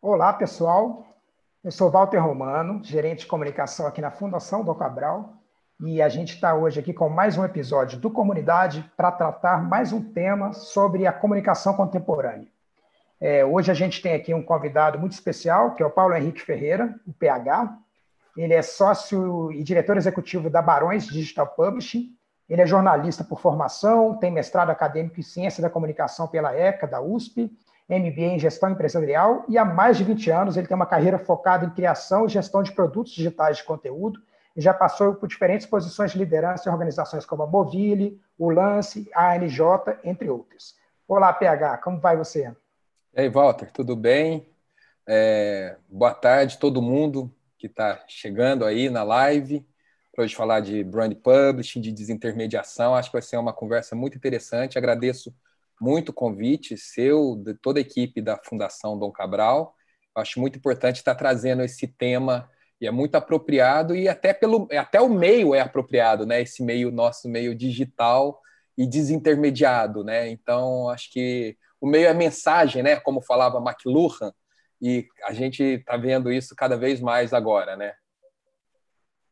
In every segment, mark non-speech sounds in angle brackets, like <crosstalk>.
Olá, pessoal. Eu sou Walter Romano, gerente de comunicação aqui na Fundação do Cabral, e a gente está hoje aqui com mais um episódio do Comunidade para tratar mais um tema sobre a comunicação contemporânea. É, hoje a gente tem aqui um convidado muito especial, que é o Paulo Henrique Ferreira, o PH. Ele é sócio e diretor executivo da Barões Digital Publishing. Ele é jornalista por formação, tem mestrado acadêmico em ciência da comunicação pela ECA, da USP, MBA em gestão empresarial e há mais de 20 anos ele tem uma carreira focada em criação e gestão de produtos digitais de conteúdo e já passou por diferentes posições de liderança em organizações como a Movile, o Lance, a ANJ, entre outras. Olá, PH, como vai você? E aí, Walter, tudo bem? É, boa tarde todo mundo que está chegando aí na live para hoje falar de brand publishing, de desintermediação. Acho que vai ser uma conversa muito interessante. Agradeço muito convite seu, de toda a equipe da Fundação Dom Cabral. Eu acho muito importante estar trazendo esse tema e é muito apropriado e até pelo até o meio é apropriado, né? Esse meio nosso meio digital e desintermediado, né? Então acho que o meio é mensagem, né? Como falava McLuhan e a gente está vendo isso cada vez mais agora, né?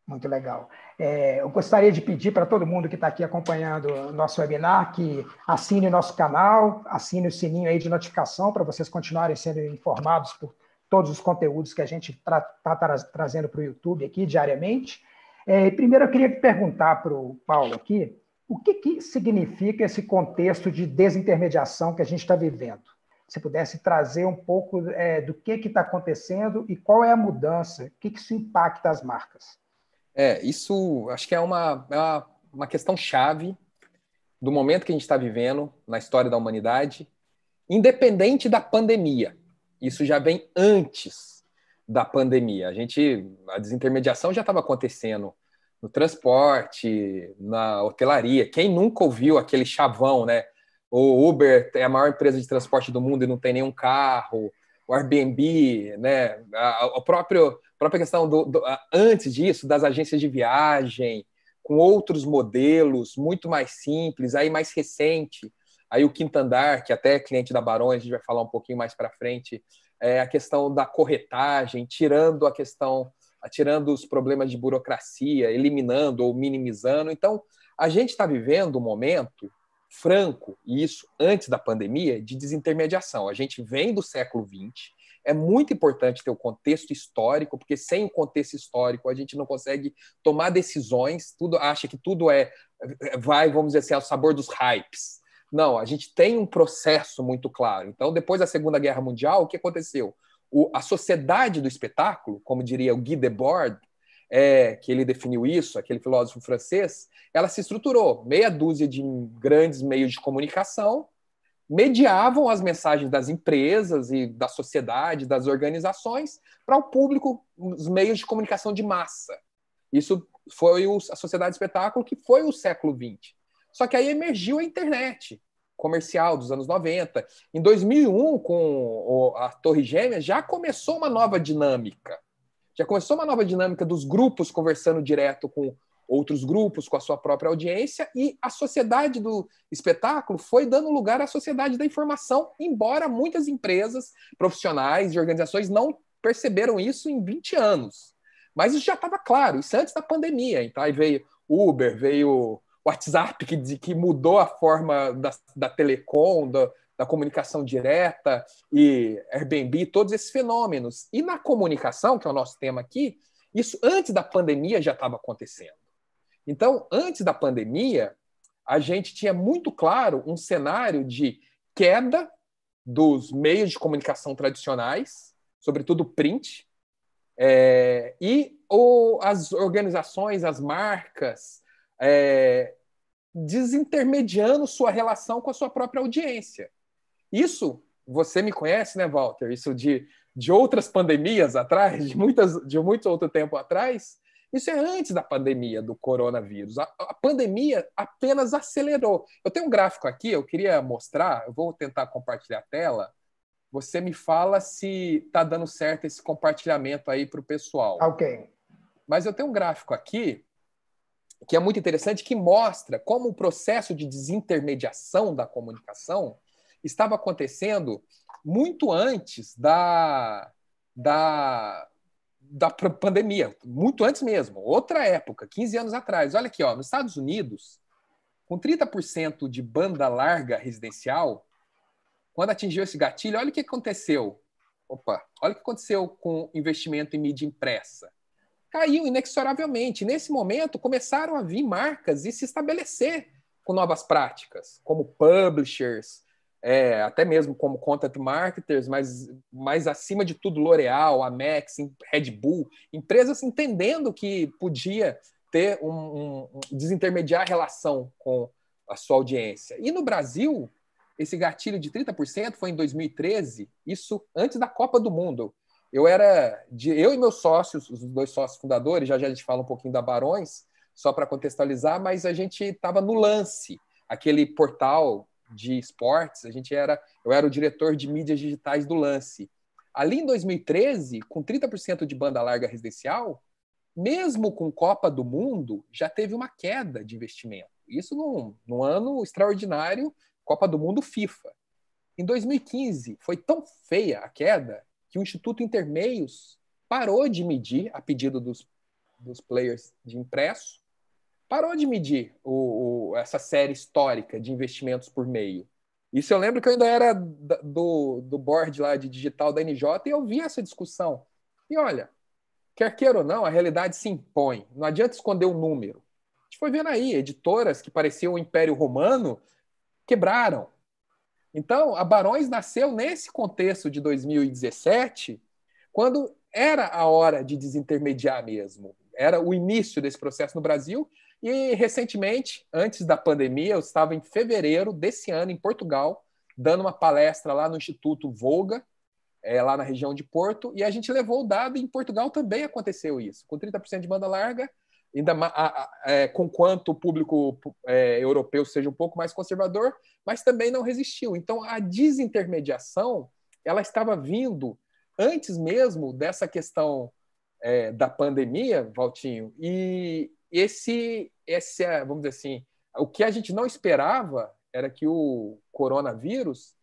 Muito legal. É, eu gostaria de pedir para todo mundo que está aqui acompanhando o nosso webinar que assine o nosso canal, assine o sininho aí de notificação para vocês continuarem sendo informados por todos os conteúdos que a gente está tra tá tra trazendo para o YouTube aqui diariamente. É, primeiro, eu queria perguntar para o Paulo aqui o que, que significa esse contexto de desintermediação que a gente está vivendo. Se pudesse trazer um pouco é, do que está acontecendo e qual é a mudança, o que, que isso impacta as marcas. É, isso acho que é uma, é uma, uma questão chave do momento que a gente está vivendo na história da humanidade, independente da pandemia. Isso já vem antes da pandemia. A gente, a desintermediação já estava acontecendo no transporte, na hotelaria. Quem nunca ouviu aquele chavão, né? O Uber é a maior empresa de transporte do mundo e não tem nenhum carro. O Airbnb, né? O próprio a própria questão do, do, antes disso, das agências de viagem, com outros modelos muito mais simples, aí mais recente. Aí o quinto andar, que até é cliente da Barões, a gente vai falar um pouquinho mais para frente, é a questão da corretagem, tirando a questão, tirando os problemas de burocracia, eliminando ou minimizando. Então, a gente está vivendo um momento franco, e isso antes da pandemia, de desintermediação. A gente vem do século XX, é muito importante ter o contexto histórico, porque sem o contexto histórico a gente não consegue tomar decisões, tudo acha que tudo é, é vai, vamos dizer assim, ao sabor dos hypes. Não, a gente tem um processo muito claro. Então, depois da Segunda Guerra Mundial, o que aconteceu? O, a sociedade do espetáculo, como diria o Guy Debord, é, que ele definiu isso, aquele filósofo francês, ela se estruturou. Meia dúzia de grandes meios de comunicação, mediavam as mensagens das empresas e da sociedade, das organizações, para o público, os meios de comunicação de massa. Isso foi o, a sociedade de espetáculo que foi o século XX. Só que aí emergiu a internet comercial dos anos 90. Em 2001, com a Torre Gêmea, já começou uma nova dinâmica. Já começou uma nova dinâmica dos grupos conversando direto com outros grupos, com a sua própria audiência, e a sociedade do espetáculo foi dando lugar à sociedade da informação, embora muitas empresas, profissionais e organizações não perceberam isso em 20 anos. Mas isso já estava claro, isso antes da pandemia. Então aí veio Uber, veio WhatsApp, que, que mudou a forma da, da telecom, da, da comunicação direta e Airbnb, todos esses fenômenos. E na comunicação, que é o nosso tema aqui, isso antes da pandemia já estava acontecendo. Então, antes da pandemia, a gente tinha muito claro um cenário de queda dos meios de comunicação tradicionais, sobretudo print, é, e ou as organizações, as marcas, é, desintermediando sua relação com a sua própria audiência. Isso, você me conhece, né, Walter? Isso de, de outras pandemias atrás, de, muitas, de muito outro tempo atrás, isso é antes da pandemia do coronavírus. A, a pandemia apenas acelerou. Eu tenho um gráfico aqui, eu queria mostrar, eu vou tentar compartilhar a tela. Você me fala se está dando certo esse compartilhamento aí para o pessoal. Ok. Mas eu tenho um gráfico aqui que é muito interessante que mostra como o processo de desintermediação da comunicação estava acontecendo muito antes da, da da pandemia, muito antes mesmo, outra época, 15 anos atrás. Olha aqui, ó, nos Estados Unidos, com 30% de banda larga residencial, quando atingiu esse gatilho, olha o que aconteceu. Opa, olha o que aconteceu com investimento em mídia impressa. Caiu inexoravelmente. Nesse momento, começaram a vir marcas e se estabelecer com novas práticas, como publishers, é, até mesmo como content marketers, mas, mas acima de tudo L'Oréal, Amex, Red Bull, empresas entendendo que podia ter um, um, um, desintermediar a relação com a sua audiência. E no Brasil, esse gatilho de 30% foi em 2013, isso antes da Copa do Mundo. Eu era de eu e meus sócios, os dois sócios fundadores, já já a gente fala um pouquinho da Barões, só para contextualizar, mas a gente estava no Lance, aquele portal de esportes, a gente era, eu era o diretor de mídias digitais do Lance. Ali em 2013, com 30% de banda larga residencial, mesmo com Copa do Mundo, já teve uma queda de investimento. Isso num, num ano extraordinário, Copa do Mundo FIFA. Em 2015, foi tão feia a queda que o Instituto Intermeios parou de medir, a pedido dos, dos players de impresso, parou de medir o, o, essa série histórica de investimentos por meio. Isso eu lembro que eu ainda era do, do board lá de digital da NJ e eu vi essa discussão. E olha, quer queira ou não, a realidade se impõe. Não adianta esconder o um número. A gente foi vendo aí, editoras que pareciam o Império Romano quebraram. Então, a Barões nasceu nesse contexto de 2017, quando era a hora de desintermediar mesmo. Era o início desse processo no Brasil, e recentemente, antes da pandemia, eu estava em fevereiro desse ano em Portugal, dando uma palestra lá no Instituto Volga, é, lá na região de Porto, e a gente levou o dado, e em Portugal também aconteceu isso, com 30% de banda larga, ainda a, a, é, com quanto o público é, europeu seja um pouco mais conservador, mas também não resistiu. Então, a desintermediação ela estava vindo antes mesmo dessa questão é, da pandemia, Valtinho, e esse, esse, é, vamos dizer assim, o que a gente não esperava era que o coronavírus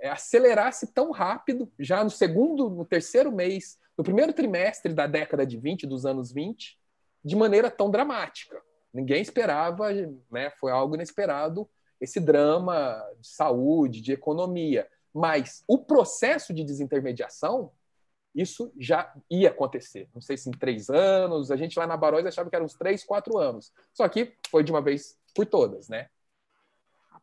é, acelerasse tão rápido, já no segundo, no terceiro mês, no primeiro trimestre da década de 20, dos anos 20, de maneira tão dramática. Ninguém esperava, né? foi algo inesperado, esse drama de saúde, de economia. Mas o processo de desintermediação isso já ia acontecer. Não sei se em três anos, a gente lá na Barões achava que eram uns três, quatro anos. Só que foi de uma vez por todas, né?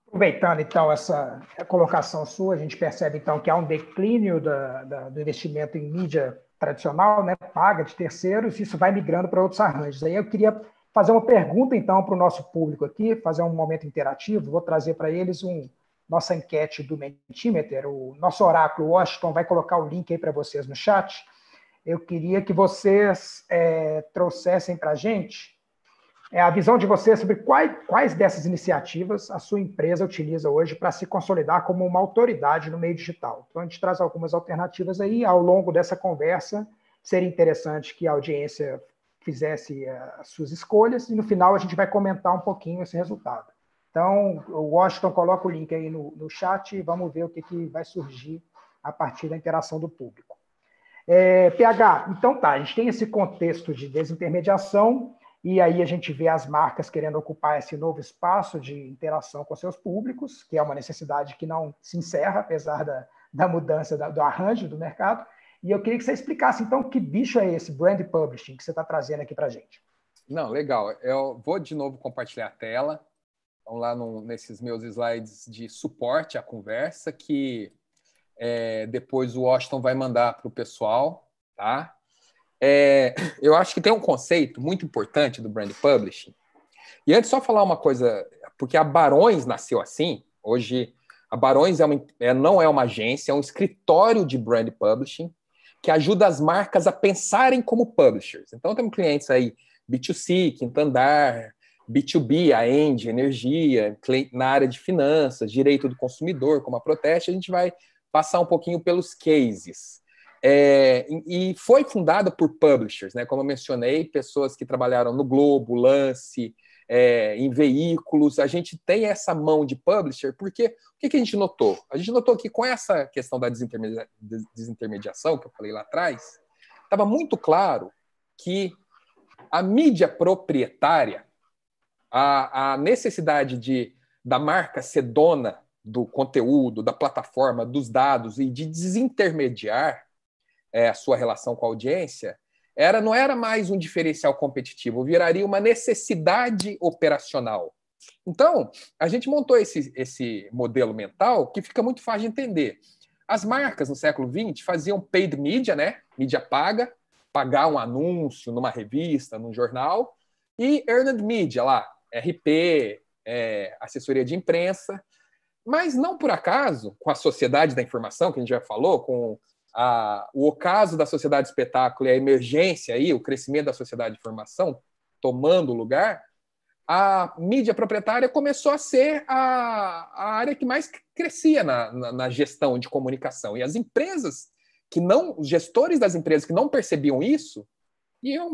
Aproveitando, então, essa colocação sua, a gente percebe, então, que há um declínio da, da, do investimento em mídia tradicional, né, paga de terceiros, isso vai migrando para outros arranjos. Aí eu queria fazer uma pergunta, então, para o nosso público aqui, fazer um momento interativo, vou trazer para eles um, nossa enquete do Mentimeter, o nosso oráculo Washington vai colocar o link aí para vocês no chat. Eu queria que vocês é, trouxessem para a gente é, a visão de vocês sobre quais, quais dessas iniciativas a sua empresa utiliza hoje para se consolidar como uma autoridade no meio digital. Então, a gente traz algumas alternativas aí. Ao longo dessa conversa, seria interessante que a audiência fizesse é, as suas escolhas e, no final, a gente vai comentar um pouquinho esse resultado. Então, o Washington coloca o link aí no, no chat e vamos ver o que, que vai surgir a partir da interação do público. É, PH, então tá, a gente tem esse contexto de desintermediação, e aí a gente vê as marcas querendo ocupar esse novo espaço de interação com seus públicos, que é uma necessidade que não se encerra, apesar da, da mudança da, do arranjo do mercado. E eu queria que você explicasse, então, que bicho é esse brand publishing que você está trazendo aqui para a gente. Não, legal. Eu vou de novo compartilhar a tela estão lá no, nesses meus slides de suporte à conversa, que é, depois o Washington vai mandar para o pessoal, tá? É, eu acho que tem um conceito muito importante do brand publishing. E antes só falar uma coisa, porque a Barões nasceu assim. Hoje a Barões é uma, é, não é uma agência, é um escritório de brand publishing que ajuda as marcas a pensarem como publishers. Então temos clientes aí B2C, Quintandar, B2B, a End, energia, na área de finanças, direito do consumidor, como a Proteste, a gente vai passar um pouquinho pelos cases. É, e foi fundada por publishers, né? como eu mencionei, pessoas que trabalharam no Globo, Lance, é, em veículos. A gente tem essa mão de publisher, porque o que, a gente notou? A gente notou que com essa questão da desintermedia desintermediação, que eu falei lá atrás, estava muito claro que a mídia proprietária a, a necessidade de, da marca ser dona do conteúdo, da plataforma, dos dados e de desintermediar é, a sua relação com a audiência, era não era mais um diferencial competitivo, viraria uma necessidade operacional. Então, a gente montou esse, esse modelo mental que fica muito fácil de entender. As marcas no século XX faziam paid media, né? Mídia paga, pagar um anúncio numa revista, num jornal, e earned media lá, RP, é, assessoria de imprensa, mas não por acaso, com a sociedade da informação, que a gente já falou, com a, o ocaso da sociedade de espetáculo e a emergência aí, o crescimento da sociedade de informação tomando lugar, a mídia proprietária começou a ser a, a área que mais crescia na, na, na, gestão de comunicação. E as empresas que não, os gestores das empresas que não percebiam isso, iam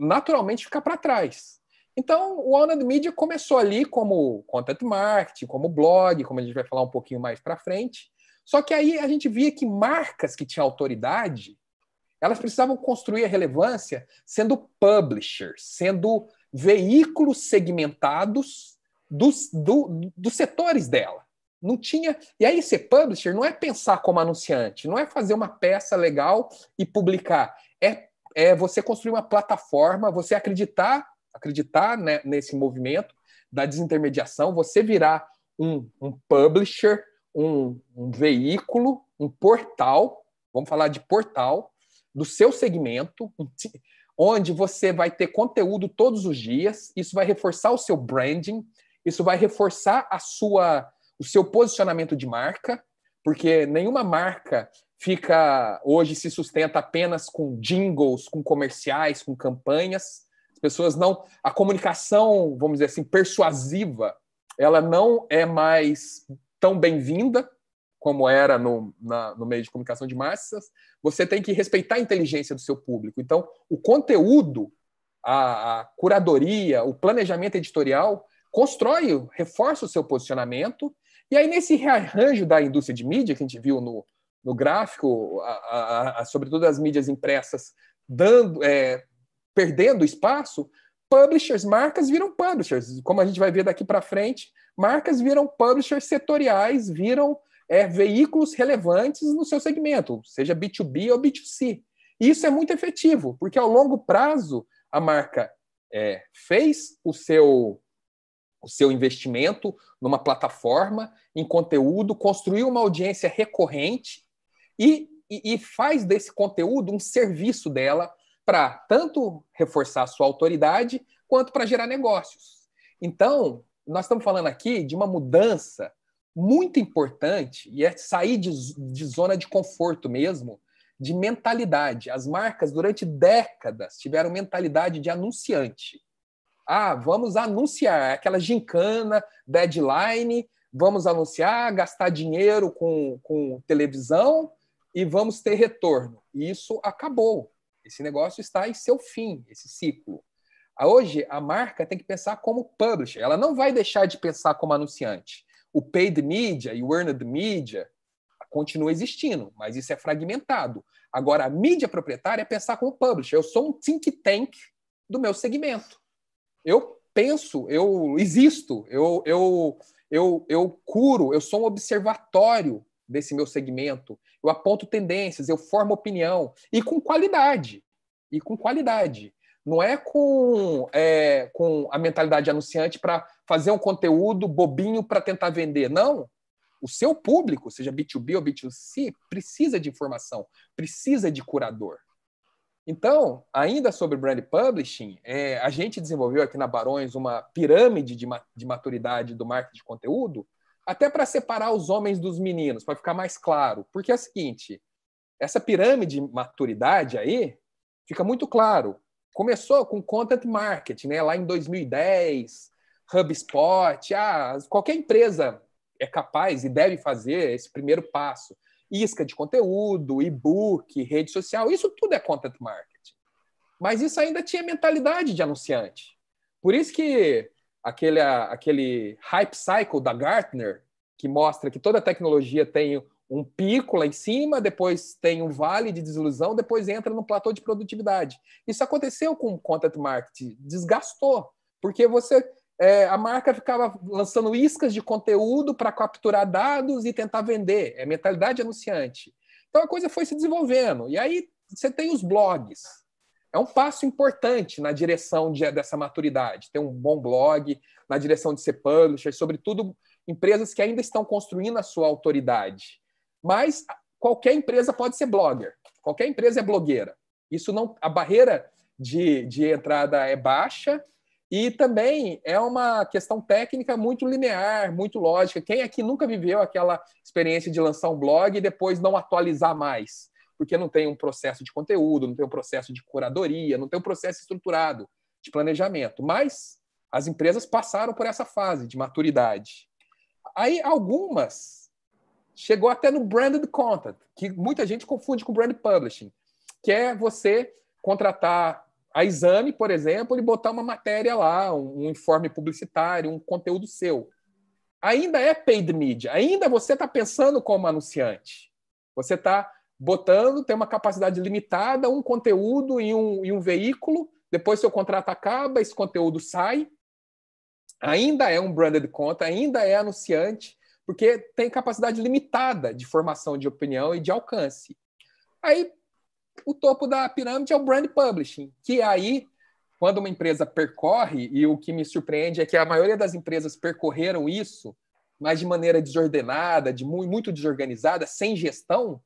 naturalmente ficar para trás. Então, o Owned Media começou ali como content marketing, como blog, como a gente vai falar um pouquinho mais para frente. Só que aí a gente via que marcas que tinham autoridade, elas precisavam construir a relevância sendo publishers, sendo veículos segmentados dos, do, dos setores dela. Não tinha. E aí, ser publisher não é pensar como anunciante, não é fazer uma peça legal e publicar. É, é você construir uma plataforma, você acreditar acreditar né, nesse movimento da desintermediação, você virar um, um publisher, um, um veículo, um portal, vamos falar de portal, do seu segmento, onde você vai ter conteúdo todos os dias, isso vai reforçar o seu branding, isso vai reforçar a sua, o seu posicionamento de marca, porque nenhuma marca fica hoje se sustenta apenas com jingles, com comerciais, com campanhas pessoas não. A comunicação, vamos dizer assim, persuasiva, ela não é mais tão bem-vinda como era no, na, no meio de comunicação de massas. Você tem que respeitar a inteligência do seu público. Então, o conteúdo, a, a curadoria, o planejamento editorial constrói, reforça o seu posicionamento. E aí, nesse rearranjo da indústria de mídia, que a gente viu no, no gráfico, a, a, a, sobretudo as mídias impressas, dando, é, perdendo espaço, publishers, marcas viram publishers. Como a gente vai ver daqui para frente, marcas viram publishers setoriais, viram é, veículos relevantes no seu segmento, seja B2B ou B2C. E isso é muito efetivo, porque ao longo prazo a marca é, fez o seu o seu investimento numa plataforma, em conteúdo, construiu uma audiência recorrente e, e, e faz desse conteúdo um serviço dela, para tanto reforçar a sua autoridade quanto para gerar negócios. Então, nós estamos falando aqui de uma mudança muito importante e é sair de, de zona de conforto mesmo, de mentalidade. As marcas, durante décadas, tiveram mentalidade de anunciante. Ah, vamos anunciar é aquela gincana, deadline, vamos anunciar, gastar dinheiro com, com televisão e vamos ter retorno. E Isso acabou. Esse negócio está em seu fim, esse ciclo. Ah, hoje, a marca tem que pensar como publisher. Ela não vai deixar de pensar como anunciante. O paid media e o earned media continua existindo, mas isso é fragmentado. Agora, a mídia proprietária é pensar como publisher. Eu sou um think tank do meu segmento. Eu penso, eu existo, eu, eu, eu, eu curo, eu sou um observatório desse meu segmento, eu aponto tendências, eu formo opinião e com qualidade. E com qualidade. Não é com, é, com a mentalidade anunciante para fazer um conteúdo bobinho para tentar vender. Não. O seu público, seja B2B ou B2C, precisa de informação, precisa de curador. Então, ainda sobre brand publishing, é, a gente desenvolveu aqui na Barões uma pirâmide de, ma de maturidade do marketing de conteúdo até para separar os homens dos meninos, para ficar mais claro. Porque é o seguinte, essa pirâmide de maturidade aí fica muito claro. Começou com content marketing, né? Lá em 2010, HubSpot, ah, qualquer empresa é capaz e deve fazer esse primeiro passo. Isca de conteúdo, e-book, rede social, isso tudo é content marketing. Mas isso ainda tinha mentalidade de anunciante. Por isso que aquele, aquele hype cycle da Gartner, que mostra que toda tecnologia tem um pico lá em cima, depois tem um vale de desilusão, depois entra no platô de produtividade. Isso aconteceu com o content marketing, desgastou, porque você é, a marca ficava lançando iscas de conteúdo para capturar dados e tentar vender. É mentalidade anunciante. Então a coisa foi se desenvolvendo. E aí você tem os blogs, é um passo importante na direção de, dessa maturidade. Ter um bom blog, na direção de ser publisher, sobretudo empresas que ainda estão construindo a sua autoridade. Mas qualquer empresa pode ser blogger, qualquer empresa é blogueira. Isso não, a barreira de, de entrada é baixa e também é uma questão técnica muito linear, muito lógica. Quem aqui nunca viveu aquela experiência de lançar um blog e depois não atualizar mais? porque não tem um processo de conteúdo, não tem um processo de curadoria, não tem um processo estruturado de planejamento. Mas as empresas passaram por essa fase de maturidade. Aí algumas chegou até no branded content, que muita gente confunde com brand publishing, que é você contratar a Exame, por exemplo, e botar uma matéria lá, um, informe publicitário, um conteúdo seu. Ainda é paid media, ainda você está pensando como anunciante. Você está botando, tem uma capacidade limitada, um conteúdo e um, e um veículo, depois seu contrato acaba, esse conteúdo sai, ainda é um branded conta, ainda é anunciante, porque tem capacidade limitada de formação de opinião e de alcance. Aí, o topo da pirâmide é o brand publishing, que aí, quando uma empresa percorre, e o que me surpreende é que a maioria das empresas percorreram isso, mas de maneira desordenada, de muito desorganizada, sem gestão,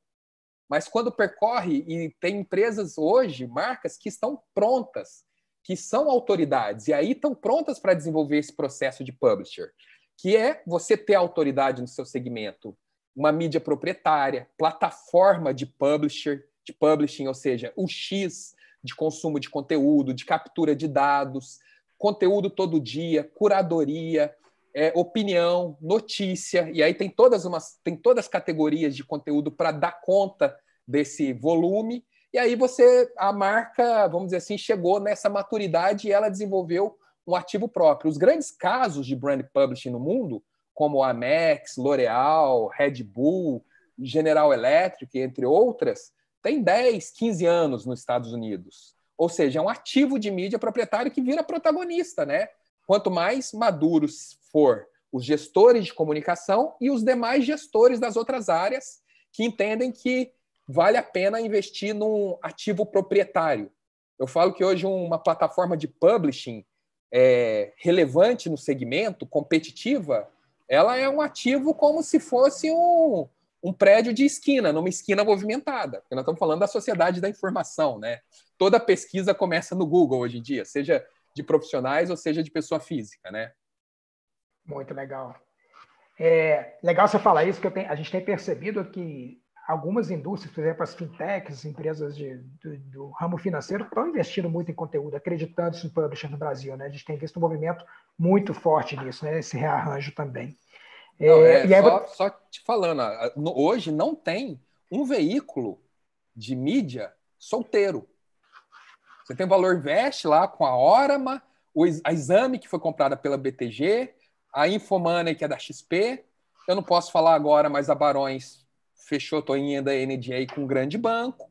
mas quando percorre, e tem empresas hoje, marcas que estão prontas, que são autoridades, e aí estão prontas para desenvolver esse processo de publisher, que é você ter autoridade no seu segmento, uma mídia proprietária, plataforma de publisher, de publishing, ou seja, o X de consumo de conteúdo, de captura de dados, conteúdo todo dia, curadoria, é, opinião, notícia, e aí tem todas, umas, tem todas as categorias de conteúdo para dar conta desse volume. E aí você, a marca, vamos dizer assim, chegou nessa maturidade e ela desenvolveu um ativo próprio. Os grandes casos de brand publishing no mundo, como a Amex, L'Oréal, Red Bull, General Electric, entre outras, tem 10, 15 anos nos Estados Unidos. Ou seja, é um ativo de mídia proprietário que vira protagonista, né? Quanto mais maduros for os gestores de comunicação e os demais gestores das outras áreas que entendem que vale a pena investir num ativo proprietário. Eu falo que hoje uma plataforma de publishing é, relevante no segmento, competitiva, ela é um ativo como se fosse um, um prédio de esquina, numa esquina movimentada. Porque nós estamos falando da sociedade da informação, né? Toda pesquisa começa no Google hoje em dia, seja de profissionais, ou seja, de pessoa física, né? Muito legal. É legal você falar isso, que tenho, a gente tem percebido que algumas indústrias, por exemplo, as fintechs, empresas de, do, do, ramo financeiro, estão investindo muito em conteúdo, acreditando em publishing no Brasil. Né? A gente tem visto um movimento muito forte nisso, né? esse rearranjo também. É, não, é, só, só, te falando, hoje não tem um veículo de mídia solteiro. Você tem o valor vest lá com a Orama, a Exame, que foi comprada pela BTG, a Infomoney, que é da XP. Eu não posso falar agora, mas a Barões fechou a toinha da NDA com um grande banco.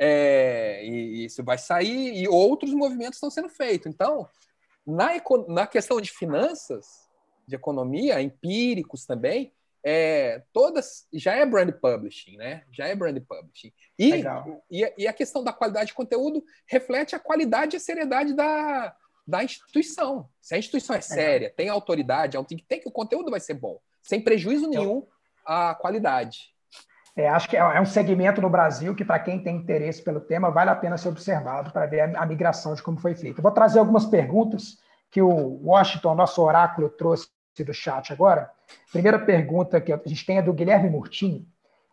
É, e isso vai sair, e outros movimentos estão sendo feitos. Então, na, na questão de finanças, de economia, empíricos também, é, todas já é brand publishing, né? Já é brand publishing. E, e, e, a questão da qualidade de conteúdo reflete a qualidade e a seriedade da, da instituição. Se a instituição é séria, Legal. tem autoridade, é um think tank, o conteúdo vai ser bom, sem prejuízo nenhum à qualidade. É, acho que é, é um segmento no Brasil que, para quem tem interesse pelo tema, vale a pena ser observado para ver a, migração de como foi feita. Vou trazer algumas perguntas que o Washington, nosso oráculo, trouxe do chat agora. Primeira pergunta que a gente tem é do Guilherme Murtinho.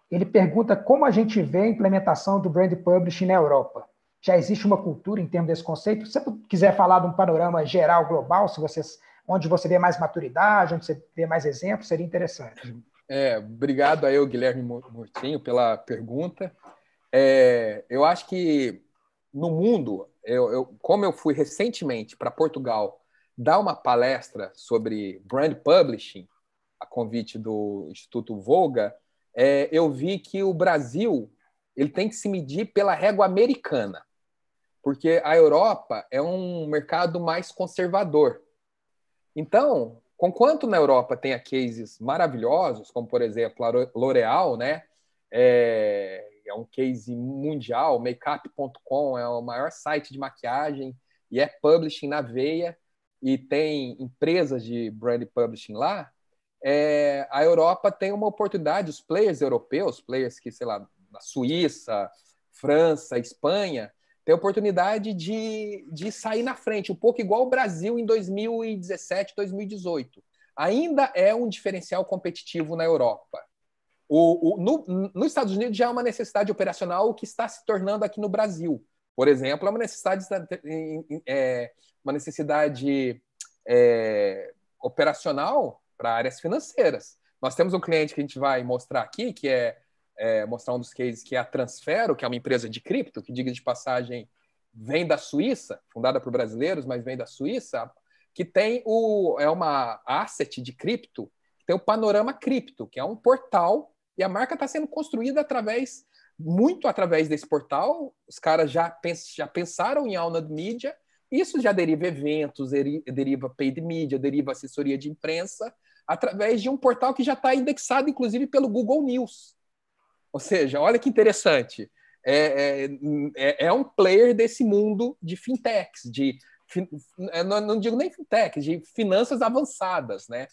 Ele pergunta como a gente vê a implementação do brand publishing na Europa. Já existe uma cultura em termos desse conceito? Se você quiser falar de um panorama geral, global, se vocês, onde você vê mais maturidade, onde você vê mais exemplos, seria interessante. É, obrigado aí, Guilherme Murtinho, pela pergunta. É, eu acho que no mundo, eu, eu, como eu fui recentemente para Portugal dar uma palestra sobre brand publishing, a convite do Instituto Volga, é, eu vi que o Brasil ele tem que se medir pela régua americana, porque a Europa é um mercado mais conservador. Então, conquanto na Europa tenha cases maravilhosos, como por exemplo a L'Oréal, né? É, é um case mundial, makeup.com é o maior site de maquiagem e é publishing na veia e tem empresas de brand publishing lá é, a Europa tem uma oportunidade, os players europeus, players que, sei lá, da Suíça, França, Espanha, tem oportunidade de, de sair na frente, um pouco igual o Brasil em 2017, 2018. Ainda é um diferencial competitivo na Europa. O, o, no, nos Estados Unidos já é uma necessidade operacional que está se tornando aqui no Brasil. Por exemplo, é uma necessidade, é, uma necessidade é, operacional para áreas financeiras. Nós temos um cliente que a gente vai mostrar aqui, que é, é, mostrar um dos cases, que é a Transfero, que é uma empresa de cripto, que, diga de passagem, vem da Suíça, fundada por brasileiros, mas vem da Suíça, que tem o, é uma asset de cripto, que tem o Panorama Cripto, que é um portal, e a marca está sendo construída através, muito através desse portal. Os caras já, pens, já pensaram em de mídia, isso já deriva eventos, deriva paid media, deriva assessoria de imprensa, através de um portal que já está indexado, inclusive, pelo Google News. Ou seja, olha que interessante. É, é, é, é um player desse mundo de fintechs, de é, não, digo nem fintechs, de finanças avançadas, né?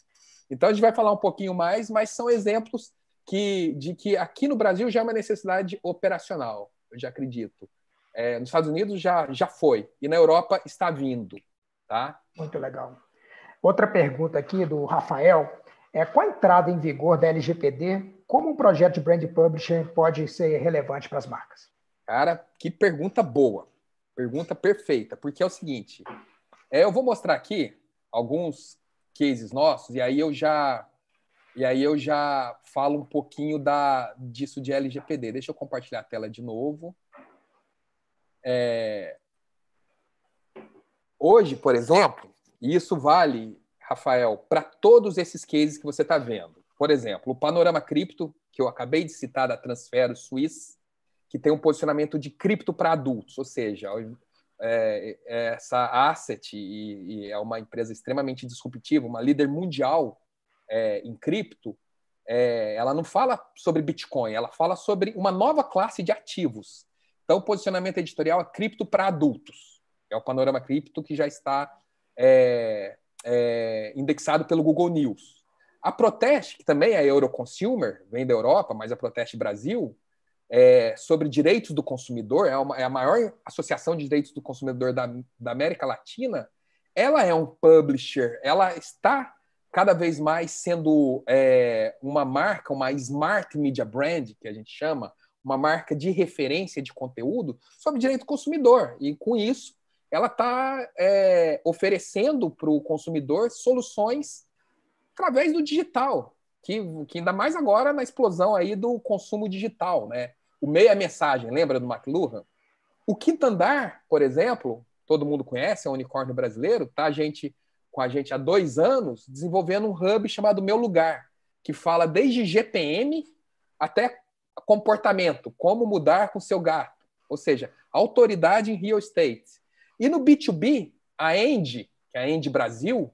Então a gente vai falar um pouquinho mais, mas são exemplos que, de que aqui no Brasil já é uma necessidade operacional, eu já acredito. É, nos Estados Unidos já, já foi, e na Europa está vindo. Tá? Muito legal. Outra pergunta aqui do Rafael é com a entrada em vigor da LGPD, como um projeto de brand publishing pode ser relevante para as marcas? Cara, que pergunta boa. Pergunta perfeita, porque é o seguinte, é, eu vou mostrar aqui alguns cases nossos e aí eu já e aí eu já falo um pouquinho da disso de LGPD. Deixa eu compartilhar a tela de novo. É... Hoje, por exemplo, e isso vale, Rafael, para todos esses cases que você está vendo. Por exemplo, o Panorama Cripto, que eu acabei de citar da Transfero Suisse, que tem um posicionamento de cripto para adultos, ou seja, é, é essa asset e, e, é uma empresa extremamente disruptiva, uma líder mundial é, em cripto, é, ela não fala sobre Bitcoin, ela fala sobre uma nova classe de ativos. Então, o posicionamento editorial é cripto para adultos. É o panorama cripto que já está é, é, indexado pelo Google News. A Protest, que também é Euroconsumer, vem da Europa, mas a Protest Brasil, é, sobre direitos do consumidor, é, uma, é, a maior associação de direitos do consumidor da, da, América Latina, ela é um publisher, ela está cada vez mais sendo é, uma marca, uma smart media brand, que a gente chama, uma marca de referência de conteúdo sobre direito do consumidor. E com isso, ela está é, oferecendo para o consumidor soluções através do digital, que, que ainda mais agora na explosão aí do consumo digital, né? O meia mensagem, lembra do McLuhan? O quinto andar, por exemplo, todo mundo conhece, é um unicórnio brasileiro, tá? gente com a gente há dois anos desenvolvendo um hub chamado Meu Lugar, que fala desde GPM até comportamento, como mudar com seu gato, ou seja, autoridade em real estate. E no B2B, a END, que é a END Brasil,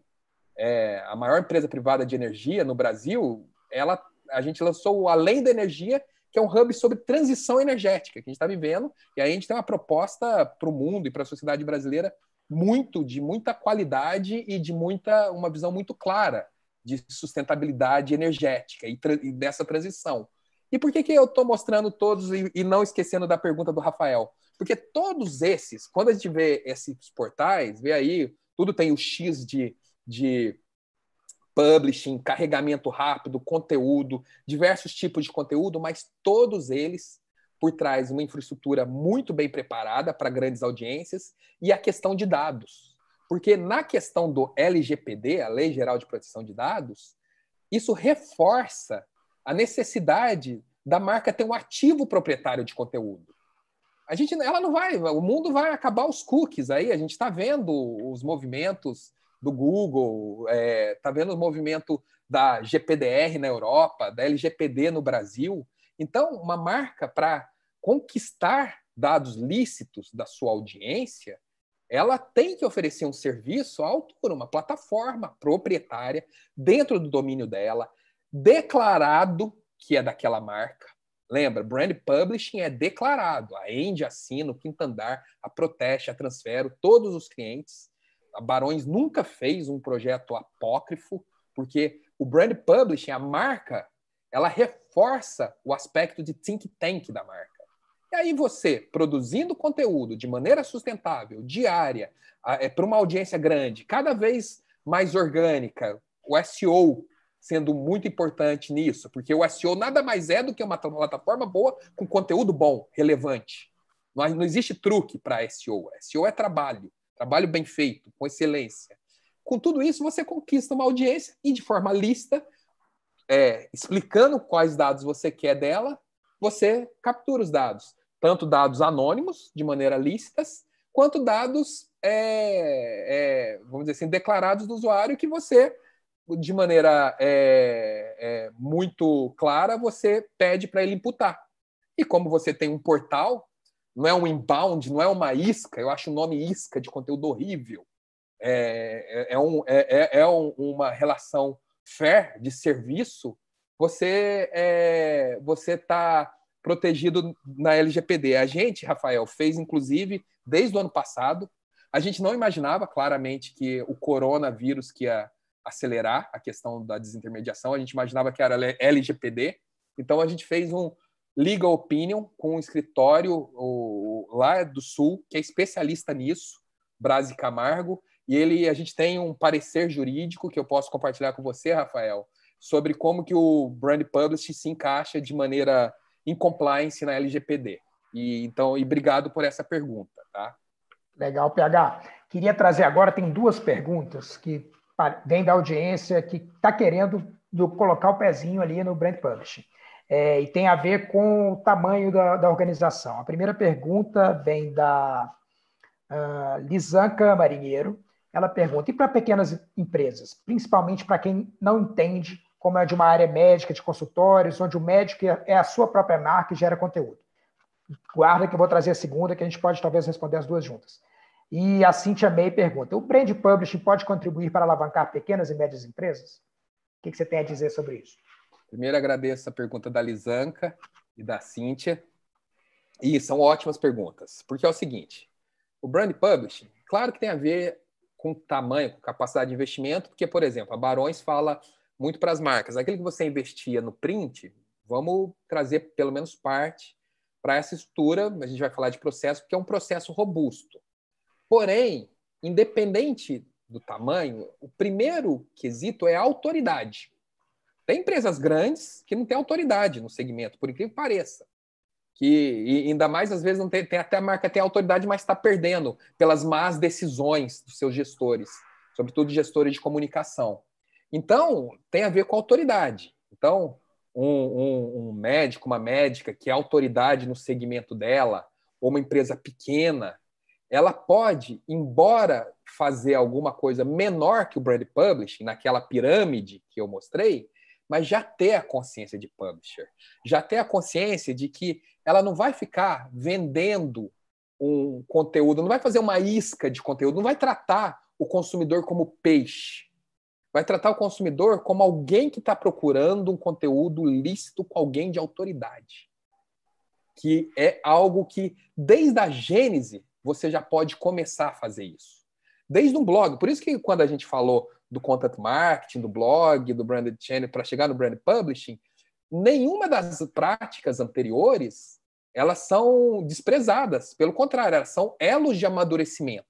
é a maior empresa privada de energia no Brasil, ela, a gente lançou o Além da Energia, que é um hub sobre transição energética que a gente está vivendo. E a END tem uma proposta para o mundo e para a sociedade brasileira muito, de muita qualidade e de muita, uma visão muito clara de sustentabilidade energética e, e dessa transição. E por que, que eu estou mostrando todos e, e não esquecendo da pergunta do Rafael? Porque todos esses, quando a gente vê esses portais, vê aí, tudo tem o X de, de publishing, carregamento rápido, conteúdo, diversos tipos de conteúdo, mas todos eles por trás uma infraestrutura muito bem preparada para grandes audiências e a questão de dados. Porque na questão do LGPD, a Lei Geral de Proteção de Dados, isso reforça a necessidade da marca ter um ativo proprietário de conteúdo a gente, ela não vai, o mundo vai acabar os cookies aí. A gente está vendo os movimentos do Google, está é, tá vendo o movimento da GPDR na Europa, da LGPD no Brasil. Então, uma marca para conquistar dados lícitos da sua audiência, ela tem que oferecer um serviço à altura, uma plataforma proprietária dentro do domínio dela, declarado que é daquela marca, Lembra, brand publishing é declarado. A End assina, o Quinto Andar, a Proteste, a Transfero, todos os clientes. A Barões nunca fez um projeto apócrifo, porque o brand publishing, a marca, ela reforça o aspecto de think tank da marca. E aí você, produzindo conteúdo de maneira sustentável, diária, é, para uma audiência grande, cada vez mais orgânica, o SEO sendo muito importante nisso, porque o SEO nada mais é do que uma plataforma boa com conteúdo bom, relevante. Não, não existe truque para SEO. SEO é trabalho, trabalho bem feito, com excelência. Com tudo isso, você conquista uma audiência e, de forma lista, é, explicando quais dados você quer dela, você captura os dados. Tanto dados anônimos, de maneira lícitas, quanto dados, é, é, vamos dizer assim, declarados do usuário que você de maneira é, é, muito clara, você pede para ele imputar. E como você tem um portal, não é um inbound, não é uma isca, eu acho o nome isca de conteúdo horrível. É, é, é um, é, é, é um, uma relação fair de serviço, você é, você está protegido na LGPD. A gente, Rafael, fez inclusive desde o ano passado. A gente não imaginava claramente que o coronavírus que ia acelerar a questão da desintermediação. A gente imaginava que era LGPD, então a gente fez um legal opinion com um escritório o, lá do Sul que é especialista nisso, Brás Camargo, e ele a gente tem um parecer jurídico que eu posso compartilhar com você, Rafael, sobre como que o brand publishing se encaixa de maneira em compliance na LGPD. E então, e obrigado por essa pergunta, tá? Legal, PH. Queria trazer agora, tem duas perguntas que vem da audiência, que está querendo do, colocar o pezinho ali no Brand Publishing. É, e tem a ver com o tamanho da, da organização. A primeira pergunta vem da uh, Lisanca Marinheiro. Ela pergunta: e para pequenas empresas, principalmente para quem não entende como é de uma área médica, de consultórios, onde o médico é, é a sua própria marca e gera conteúdo? Guarda que eu vou trazer a segunda, que a gente pode talvez responder as duas juntas. E a Cynthia May pergunta: o brand publishing pode contribuir para alavancar pequenas e médias empresas? O que você tem a dizer sobre isso? Primeiro, agradeço a pergunta da Lisanca e da Cíntia. E são ótimas perguntas, porque é o seguinte: o brand publishing, claro que tem a ver com tamanho, com capacidade de investimento, porque, por exemplo, a Barões fala muito para as marcas. Aquilo que você investia no print, vamos trazer pelo menos parte para essa estrutura. A gente vai falar de processo, porque é um processo robusto. Porém, independente do tamanho, o primeiro quesito é a autoridade. Tem empresas grandes que não têm autoridade no segmento, por incrível que pareça. Que, ainda mais, às vezes, não tem, tem até a marca tem autoridade, mas está perdendo pelas más decisões dos seus gestores, sobretudo gestores de comunicação. Então, tem a ver com a autoridade. Então, um, um, um médico, uma médica que é autoridade no segmento dela, ou uma empresa pequena ela pode, embora fazer alguma coisa menor que o brand publishing, naquela pirâmide que eu mostrei, mas já ter a consciência de publisher, já ter a consciência de que ela não vai ficar vendendo um conteúdo, não vai fazer uma isca de conteúdo, não vai tratar o consumidor como peixe. Vai tratar o consumidor como alguém que está procurando um conteúdo lícito com alguém de autoridade. Que é algo que, desde a gênese, você já pode começar a fazer isso. Desde um blog. Por isso que quando a gente falou do content marketing, do blog, do branded channel, para chegar no brand publishing, nenhuma das práticas anteriores elas são desprezadas. Pelo contrário, elas são elos de amadurecimento,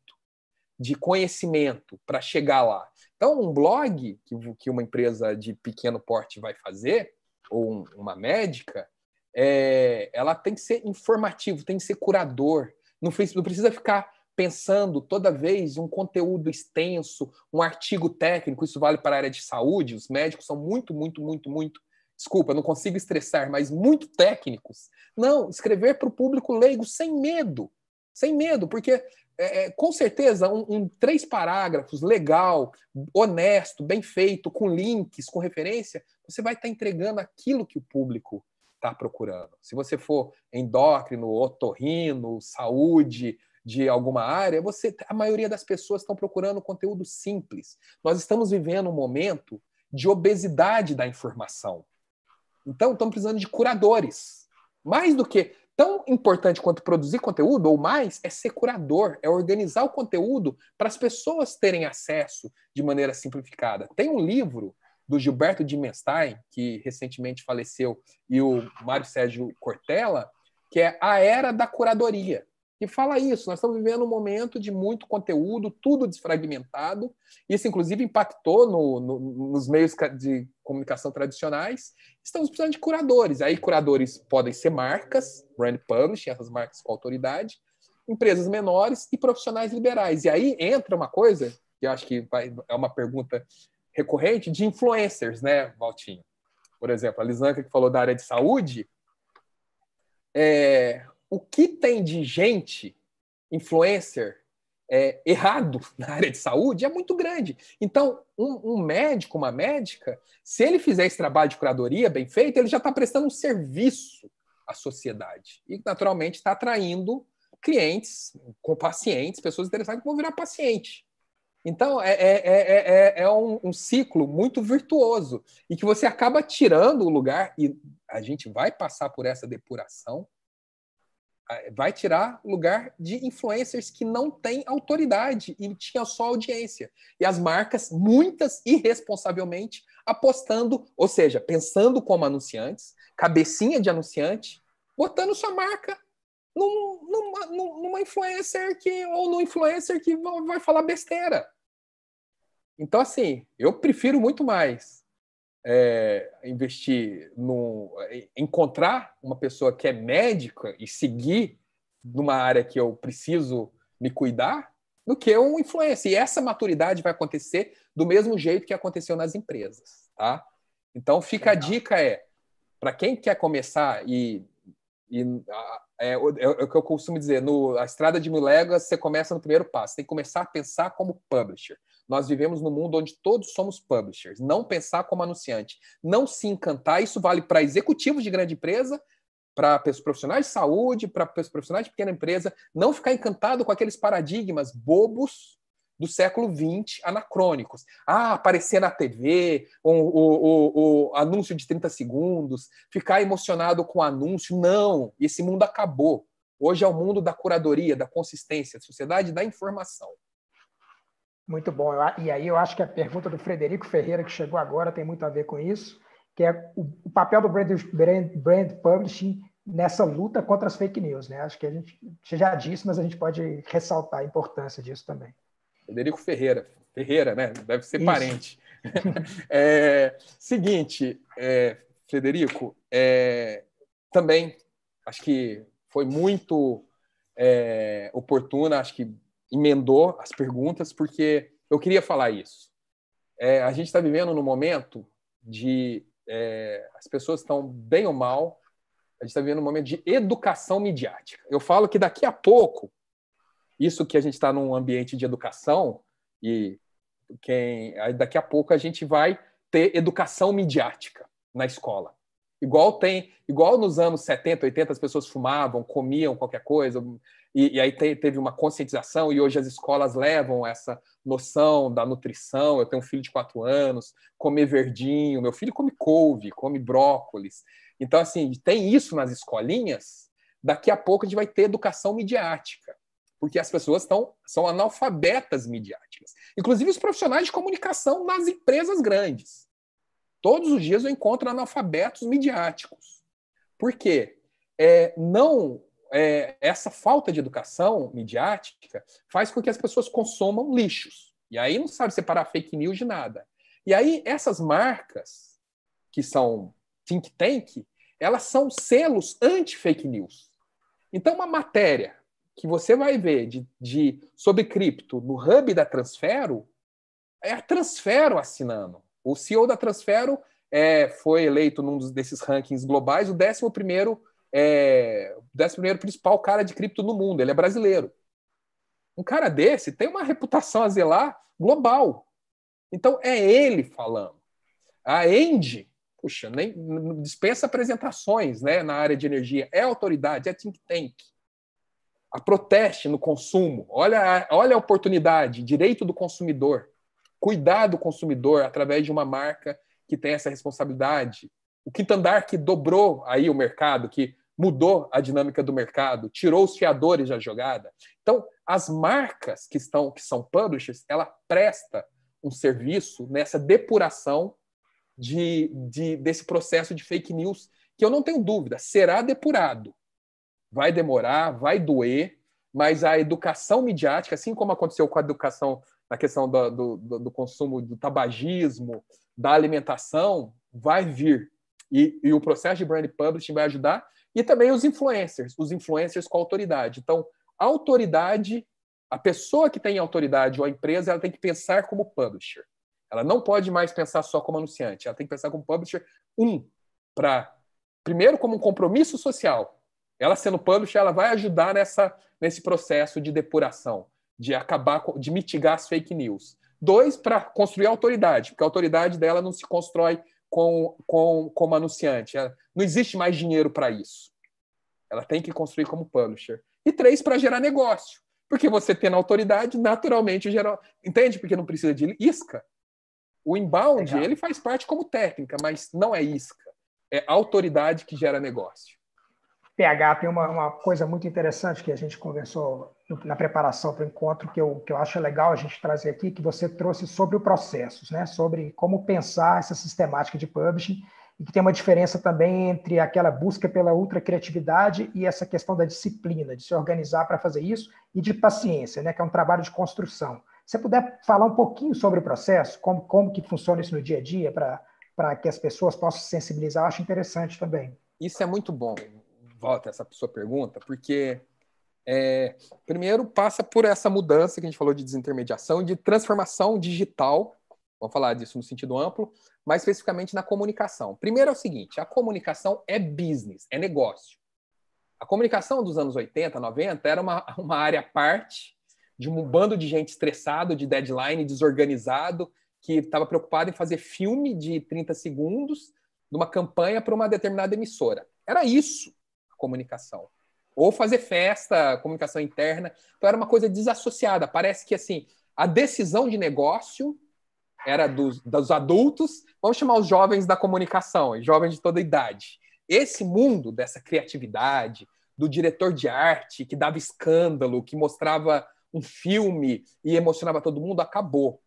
de conhecimento para chegar lá. Então, um blog que uma empresa de pequeno porte vai fazer, ou uma médica, é, ela tem que ser informativo, tem que ser curador, não, não precisa ficar pensando toda vez um conteúdo extenso, um artigo técnico, isso vale para a área de saúde, os médicos são muito, muito, muito, muito, desculpa, não consigo estressar, mas muito técnicos. Não, escrever para o público leigo sem medo, sem medo, porque é, é com certeza um, um, três parágrafos legal, honesto, bem feito, com links, com referência, você vai estar tá entregando aquilo que o público está procurando. Se você for endócrino, otorrino, saúde de alguma área, você a maioria das pessoas estão procurando conteúdo simples. Nós estamos vivendo um momento de obesidade da informação. Então, estamos precisando de curadores. Mais do que tão importante quanto produzir conteúdo, ou mais, é ser curador, é organizar o conteúdo para as pessoas terem acesso de maneira simplificada. Tem um livro do Gilberto de que recentemente faleceu, e o Mário Sérgio Cortella, que é a era da curadoria. E fala isso, nós estamos vivendo um momento de muito conteúdo, tudo desfragmentado. Isso, inclusive, impactou no, no, nos meios de comunicação tradicionais. Estamos precisando de curadores. Aí, curadores podem ser marcas, brand publishing, essas marcas com autoridade, empresas menores e profissionais liberais. E aí entra uma coisa, que eu acho que vai, é uma pergunta recorrente de influencers, né, Valtinho? Por exemplo, a Lisanca que falou da área de saúde, é, o que tem de gente, influencer, é, errado <laughs> na área de saúde é muito grande. Então, um, um, médico, uma médica, se ele fizer esse trabalho de curadoria bem feito, ele já está prestando um serviço à sociedade. E, naturalmente, está atraindo clientes com pacientes, pessoas interessadas que vão virar paciente. Então, é é, é, é, é, é um, um, ciclo muito virtuoso e que você acaba tirando o lugar, e a gente vai passar por essa depuração, vai tirar lugar de influencers que não têm autoridade e tinha só audiência. E as marcas, muitas irresponsavelmente, apostando, ou seja, pensando como anunciantes, cabecinha de anunciante, botando sua marca num, numa, numa influencer que, ou no influencer que vai falar besteira. Então, assim, eu prefiro muito mais é, investir no. É, encontrar uma pessoa que é médica e seguir numa área que eu preciso me cuidar do que um influencer. E essa maturidade vai acontecer do mesmo jeito que aconteceu nas empresas, tá? Então, fica Legal. a dica é, para quem quer começar e e é, é, é, o que eu costumo dizer, no, a estrada de mil léguas, você começa no primeiro passo, tem que começar a pensar como publisher. Nós vivemos num mundo onde todos somos publishers, não pensar como anunciante, não se encantar, isso vale para executivos de grande empresa, para profissionais de saúde, para profissionais de pequena empresa, não ficar encantado com aqueles paradigmas bobos do século XX anacrônicos. Ah, aparecer na TV, o, o, o, o anúncio de 30 segundos, ficar emocionado com o anúncio. Não, esse mundo acabou. Hoje é o mundo da curadoria, da consistência, da sociedade da informação. Muito bom. E aí eu acho que a pergunta do Frederico Ferreira, que chegou agora, tem muito a ver com isso, que é o papel do brand, brand, brand publishing nessa luta contra as fake news. Né? Acho que a gente já disse, mas a gente pode ressaltar a importância disso também. Federico Ferreira. Ferreira, né? Deve ser Isso. parente. <laughs> é, seguinte, é, Federico, é, também acho que foi muito é, oportuna, acho que emendou as perguntas, porque eu queria falar isso. É, a gente está vivendo num momento de. É, as pessoas estão bem ou mal, a gente está vivendo um momento de educação midiática. Eu falo que daqui a pouco isso que a gente está num ambiente de educação e quem daqui a pouco a gente vai ter educação midiática na escola. Igual tem, igual nos anos 70, 80 as pessoas fumavam, comiam qualquer coisa, e, e aí te, teve uma conscientização e hoje as escolas levam essa noção da nutrição. Eu tenho um filho de quatro anos, comer verdinho, meu filho come couve, come brócolis. Então assim, tem isso nas escolinhas, daqui a pouco a gente vai ter educação midiática porque as pessoas tão, são analfabetas midiáticas. Inclusive os profissionais de comunicação nas empresas grandes. Todos os dias eu encontro analfabetos midiáticos. Por quê? É, não, é, essa falta de educação midiática faz com que as pessoas consomam lixos. E aí não sabe separar fake news de nada. E aí essas marcas, que são think tank, elas são selos anti-fake news. Então, uma matéria que você vai ver de, de sobre cripto no hub da Transfero é a Transfero assinando. O CEO da Transfero é, foi eleito num desses rankings globais o 11 primeiro é, 11 principal cara de cripto no mundo. Ele é brasileiro. Um cara desse tem uma reputação a zelar global. Então é ele falando. A Engie, puxa, nem dispensa apresentações, né, na área de energia, é autoridade, é think tank a proteste no consumo. Olha a, olha a oportunidade, direito do consumidor. Cuidar do consumidor através de uma marca que tem essa responsabilidade. O quinto andar que dobrou aí o mercado, que mudou a dinâmica do mercado, tirou os fiadores da jogada. Então, as marcas que estão que são publishers, ela presta um serviço nessa depuração de, de desse processo de fake news que eu não tenho dúvida será depurado vai demorar, vai doer, mas a educação midiática, assim como aconteceu com a educação na questão do, do, do consumo do tabagismo, da alimentação, vai vir. E, e o processo de brand publishing vai ajudar. E também os influencers, os influencers com autoridade. Então, a autoridade, a pessoa que tem autoridade ou a empresa, ela tem que pensar como publisher. Ela não pode mais pensar só como anunciante, ela tem que pensar como publisher, um, para primeiro como um compromisso social, ela sendo publisher, ela vai ajudar nessa, nesse processo de depuração, de acabar, de mitigar as fake news. Dois, para construir autoridade, porque a autoridade dela não se constrói com, com, como anunciante. É, não existe mais dinheiro para isso. Ela tem que construir como publisher. E três, para gerar negócio. Porque você tendo autoridade, naturalmente gera. Entende? Porque não precisa de isca. O inbound, Legal. ele faz parte como técnica, mas não é isca. É autoridade que gera negócio. PH tem uma, uma coisa muito interessante que a gente conversou na preparação para o encontro, que eu, que eu acho legal a gente trazer aqui, que você trouxe sobre o processo, né? sobre como pensar essa sistemática de publishing, e que tem uma diferença também entre aquela busca pela ultra criatividade e essa questão da disciplina, de se organizar para fazer isso, e de paciência, né? que é um trabalho de construção. Se você puder falar um pouquinho sobre o processo, como, como que funciona isso no dia a dia, para que as pessoas possam se sensibilizar, eu acho interessante também. Isso é muito bom, volta essa sua pergunta, porque é, primeiro passa por essa mudança que a gente falou de desintermediação, de transformação digital, vamos falar disso no sentido amplo, mas especificamente na comunicação. Primeiro é o seguinte, a comunicação é business, é negócio. A comunicação dos anos 80, 90 era uma, uma área à parte de um bando de gente estressado, de deadline, desorganizado, que estava preocupado em fazer filme de 30 segundos de uma campanha para uma determinada emissora. Era isso comunicação. Ou fazer festa, comunicação interna. Então era uma coisa desassociada. Parece que assim, a decisão de negócio era dos, dos adultos, vamos chamar os jovens da comunicação, jovens de toda idade. Esse mundo dessa criatividade, do diretor de arte que dava escândalo, que mostrava um filme e emocionava todo mundo, acabou.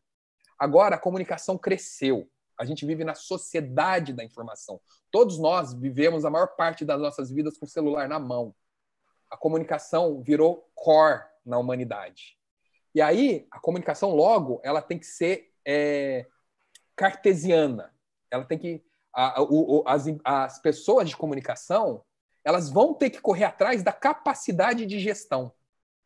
Agora a comunicação cresceu. A gente vive na sociedade da informação. Todos nós vivemos a maior parte das nossas vidas com o celular na mão. A comunicação virou core na humanidade. E aí, a comunicação, logo, ela tem que ser é, cartesiana. Ela tem que. A, a, as, as pessoas de comunicação elas vão ter que correr atrás da capacidade de gestão.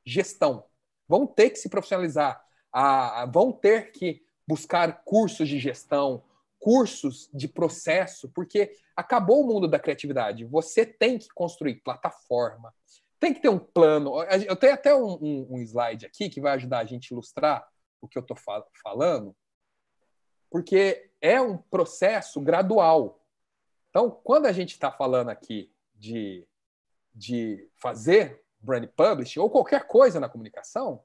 Gestão. Vão ter que se profissionalizar, a, a, vão ter que buscar cursos de gestão, cursos de processo, porque acabou o mundo da criatividade. Você tem que construir plataforma, tem que ter um plano. Eu tenho até um, um, um slide aqui que vai ajudar a gente a ilustrar o que eu estou fal falando, porque é um processo gradual. Então, quando a gente está falando aqui de, de fazer brand publishing ou qualquer coisa na comunicação,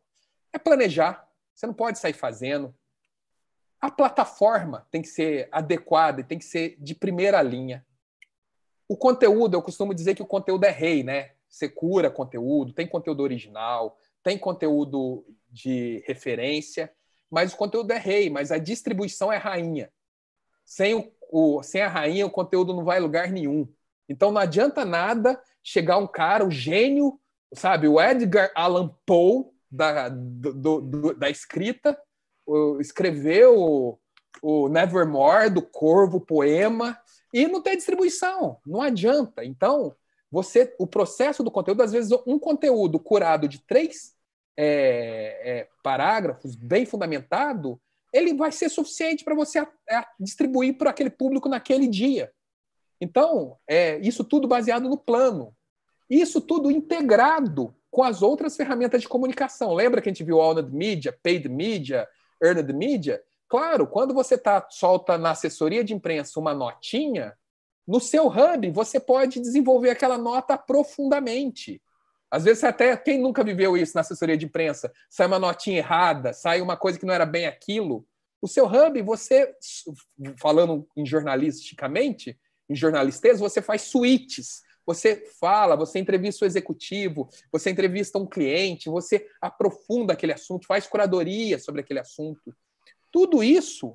é planejar. Você não pode sair fazendo, a plataforma tem que ser adequada e tem que ser de primeira linha. O conteúdo, eu costumo dizer que o conteúdo é rei, né? Você cura conteúdo, tem conteúdo original, tem conteúdo de referência, mas o conteúdo é rei, mas a distribuição é rainha. Sem, o, o, sem a rainha, o conteúdo não vai a lugar nenhum. Então não adianta nada chegar um cara, o um gênio, sabe, o Edgar Allan Poe da, do, do, da escrita, escreveu o, o Nevermore do Corvo, poema, e não tem distribuição, não adianta. Então, você, o processo do conteúdo, às vezes, um conteúdo curado de três é, é, parágrafos, bem fundamentado, ele vai ser suficiente para você a, a distribuir para aquele público naquele dia. Então, é, isso tudo baseado no plano. Isso tudo integrado com as outras ferramentas de comunicação. Lembra que a gente viu All Media, Paid Media, earned media, claro, quando você tá, solta na assessoria de imprensa uma notinha, no seu hub você pode desenvolver aquela nota profundamente. Às vezes até quem nunca viveu isso na assessoria de imprensa, sai uma notinha errada, sai uma coisa que não era bem aquilo. O seu hub, você falando em jornalisticamente, em jornalistez, você faz suítes. Você fala, você entrevista o executivo, você entrevista um cliente, você aprofunda aquele assunto, faz curadoria sobre aquele assunto. Tudo isso,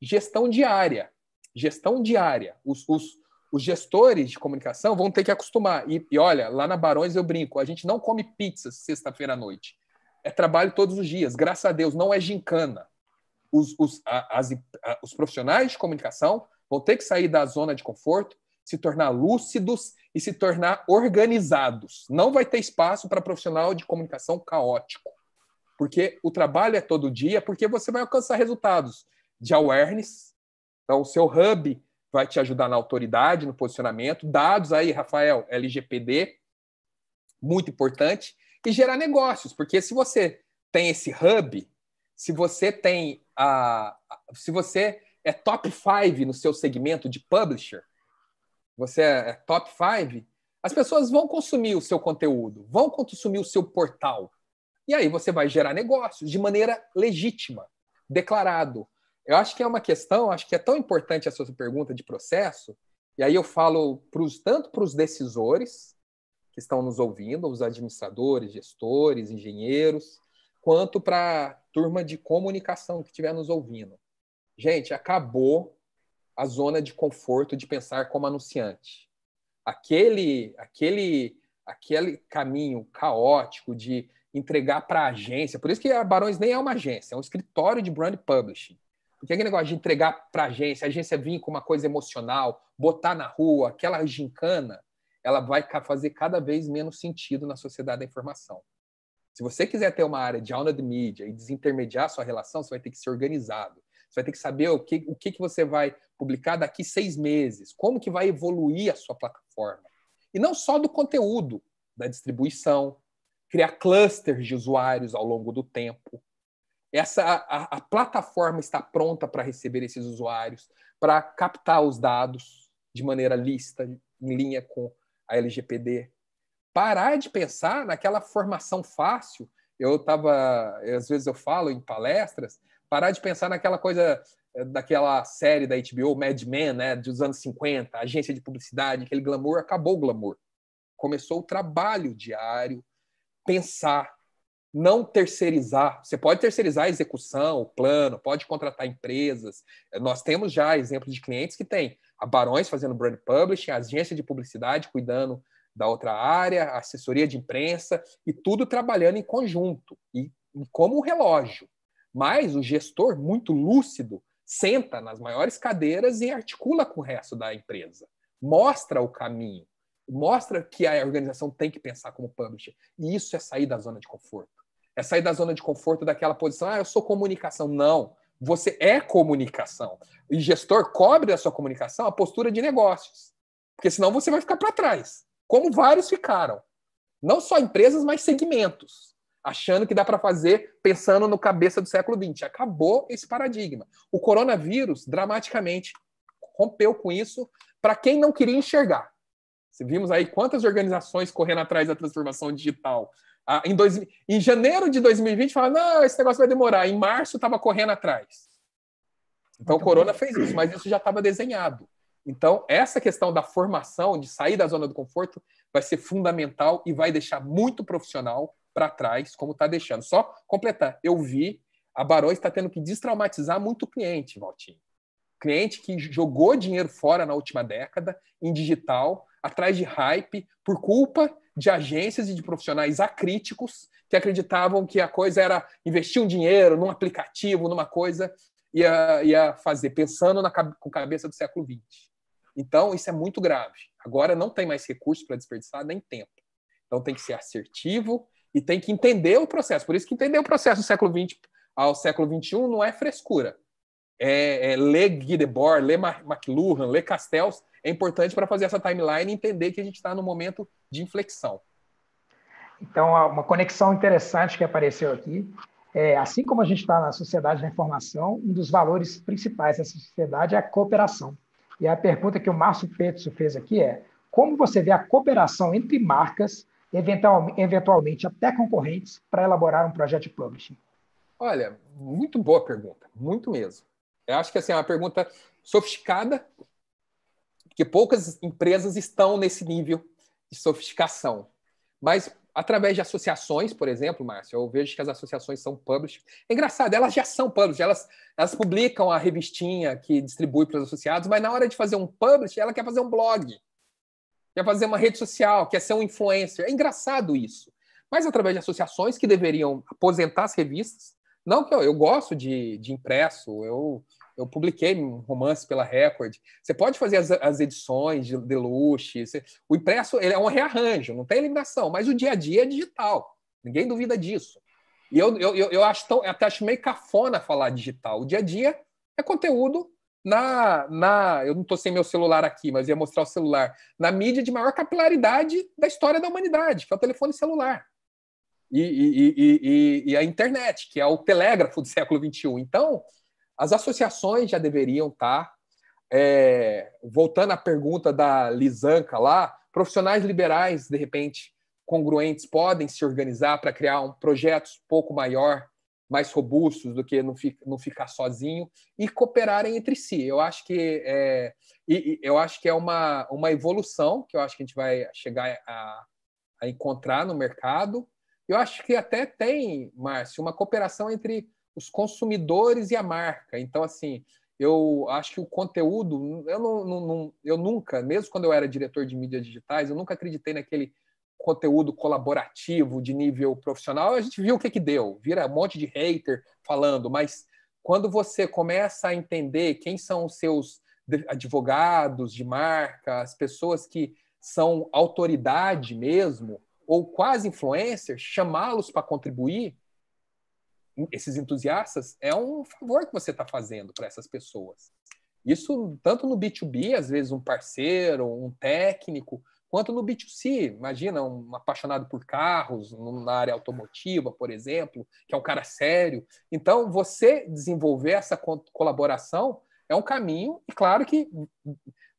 gestão diária. Gestão diária. Os, os, os gestores de comunicação vão ter que acostumar. E, e olha, lá na Barões eu brinco, a gente não come pizza sexta-feira à noite. É trabalho todos os dias, graças a Deus, não é gincana. Os, os, a, as, a, os profissionais de comunicação vão ter que sair da zona de conforto, se tornar lúcidos e se tornar organizados. Não vai ter espaço para profissional de comunicação caótico, porque o trabalho é todo dia, porque você vai alcançar resultados de awareness. Então, o seu hub vai te ajudar na autoridade, no posicionamento, dados aí, Rafael, LGPD, muito importante, e gerar negócios, porque se você tem esse hub, se você tem a, se você é top 5 no seu segmento de publisher, você é, é top 5, as pessoas vão consumir o seu conteúdo, vão consumir o seu portal. E aí você vai gerar negócios de maneira legítima, declarado. Eu acho que é uma questão, acho que é tão importante a sua pergunta de processo, e aí eu falo pros, tanto para os decisores que estão nos ouvindo, os administradores, gestores, engenheiros, quanto para a turma de comunicação que estiver nos ouvindo. Gente, acabou a zona de conforto de pensar como anunciante. Aquele, aquele, aquele caminho caótico de entregar para a agência. Por isso que a Barões nem é uma agência, é um escritório de brand publishing. Porque aquele negócio de entregar para a agência, a agência vir com uma coisa emocional, botar na rua, aquela gincana, ela vai fazer cada vez menos sentido na sociedade da informação. Se você quiser ter uma área de aula de mídia e desintermediar a sua relação, você vai ter que ser organizado. Você vai ter que saber o que, o que, que você vai publicar daqui seis meses? Como que vai evoluir a sua plataforma? E não só do conteúdo, da distribuição, criar clusters de usuários ao longo do tempo. Essa a, a plataforma está pronta para receber esses usuários, para captar os dados de maneira lista, em linha com a LGPD. Parar de pensar naquela formação fácil. Eu estava, às vezes eu falo em palestras, parar de pensar naquela coisa é, daquela série da HBO, Mad Men, né, dos anos 50, agência de publicidade, aquele glamour, acabou o glamour. Começou o trabalho diário, pensar, não terceirizar. Você pode terceirizar a execução, o plano, pode contratar empresas. É, nós temos já exemplos de clientes que têm a Barões fazendo brand publishing, a agência de publicidade cuidando da outra área, a assessoria de imprensa e tudo trabalhando em conjunto e, e como um relógio. Mas o gestor muito lúcido senta nas maiores cadeiras e articula com o resto da empresa. Mostra o caminho, mostra que a organização tem que pensar como publisher. E isso é sair da zona de conforto. É sair da zona de conforto daquela posição, ah, eu sou comunicação. Não, você é comunicação. E gestor cobre da sua comunicação a postura de negócios. Porque senão você vai ficar para trás, como vários ficaram. Não só empresas, mas segmentos achando que dá para fazer pensando no cabeça do século XX. Acabou esse paradigma. O coronavírus dramaticamente rompeu com isso para quem não queria enxergar. Vimos aí quantas organizações correndo atrás da transformação digital. Ah, em, dois, em janeiro de 2020, falaram: não, esse negócio vai demorar. Em março, estava correndo atrás. Então, o Corona fez isso, mas isso já estava desenhado. Então, essa questão da formação, de sair da zona do conforto, vai ser fundamental e vai deixar muito profissional para trás, como está deixando. Só completar, eu vi, a Barões está tendo que destraumatizar muito o cliente, Valtinho. Cliente que jogou dinheiro fora na última década, em digital, atrás de hype, por culpa de agências e de profissionais acríticos que acreditavam que a coisa era investir um dinheiro num aplicativo, numa coisa, ia, ia fazer, pensando na, com a cabeça do século XX. Então, isso é muito grave. Agora não tem mais recurso para desperdiçar, nem tempo. Então, tem que ser assertivo, e tem que entender o processo. Por isso que entender o processo do século XX ao século XXI não é frescura. É, é, ler Guy Debord, ler McLuhan, ler Castells é importante para fazer essa timeline e entender que a gente está no momento de inflexão. Então, uma conexão interessante que apareceu aqui é, assim como a gente está na sociedade da informação, um dos valores principais dessa sociedade é a cooperação. E a pergunta que o Márcio Petso fez aqui é: como você vê a cooperação entre marcas eventual, eventualmente até concorrentes, para elaborar um projeto de publishing? Olha, muito boa pergunta, muito mesmo. Eu acho que assim, é uma pergunta sofisticada, que poucas empresas estão nesse nível de sofisticação. Mas através de associações, por exemplo, Márcio, eu vejo que as associações são publishers. É engraçado, elas já são publishers, elas, elas publicam a revistinha que distribui para os associados, mas na hora de fazer um publish, ela quer fazer um blog quer fazer uma rede social, quer ser um influencer. É engraçado isso. Mas através de associações que deveriam aposentar as revistas, não que eu, eu gosto de, de impresso, eu, eu publiquei um romance pela Record. Você pode fazer as, as edições de deluxe. Você, o impresso ele é um rearranjo, não tem eliminação, mas o dia a dia é digital. Ninguém duvida disso. E eu, eu, eu, acho tão, até acho meio cafona falar digital. O dia a dia é conteúdo na, na eu não estou sem meu celular aqui, mas ia mostrar o celular, na mídia de maior capilaridade da história da humanidade, que é o telefone celular. E, e, e, e a internet, que é o telégrafo do <laughs> século XXI. Então, as associações já deveriam estar. Tá, é, voltando à pergunta da Lisanca lá, profissionais liberais, de repente, congruentes, podem se organizar para criar um projeto um pouco maior mais robustos do que não, não ficar sozinho e cooperarem entre si. Eu acho que é, e, eu acho que é uma, uma evolução que eu acho que a gente vai chegar a, a encontrar no mercado. Eu acho que até tem, Márcio, uma cooperação entre os consumidores e a marca. Então, assim, eu acho que o conteúdo, eu, não, não, não, eu nunca, mesmo quando eu era diretor de mídias digitais, eu nunca acreditei naquele conteúdo colaborativo de nível profissional, a gente viu o que, que deu, vira um monte de hater falando, mas quando você começa a entender quem são os seus advogados de marca, as pessoas que são autoridade mesmo, ou quase influencers, chamá-los para contribuir, esses entusiastas, é um favor que você está fazendo para essas pessoas. Isso tanto no B2B, às vezes um parceiro, um técnico, quanto no B2C. Imagina um apaixonado por carros, na área automotiva, por exemplo, que é um cara sério. Então, você desenvolver essa colaboração é um caminho, e claro que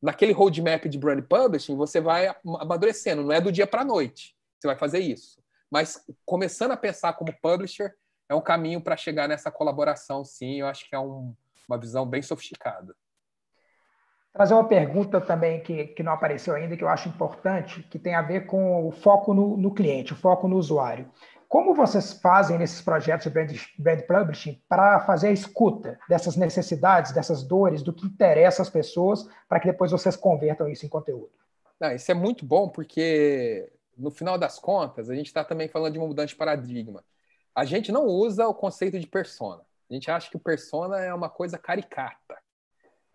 naquele roadmap de brand publishing você vai amadurecendo, não é do dia para a noite você vai fazer isso. Mas começando a pensar como publisher é um caminho para chegar nessa colaboração, sim, eu acho que é um, uma visão bem sofisticada. Trazer uma pergunta também que, que não apareceu ainda, que eu acho importante, que tem a ver com o foco no, no cliente, o foco no usuário. Como vocês fazem nesses projetos de brand, brand publishing para fazer a escuta dessas necessidades, dessas dores, do que interessa as pessoas, para que depois vocês convertam isso em conteúdo? Não, isso é muito bom, porque no final das contas, a gente está também falando de uma mudança de paradigma. A gente não usa o conceito de persona. A gente acha que persona é uma coisa caricata.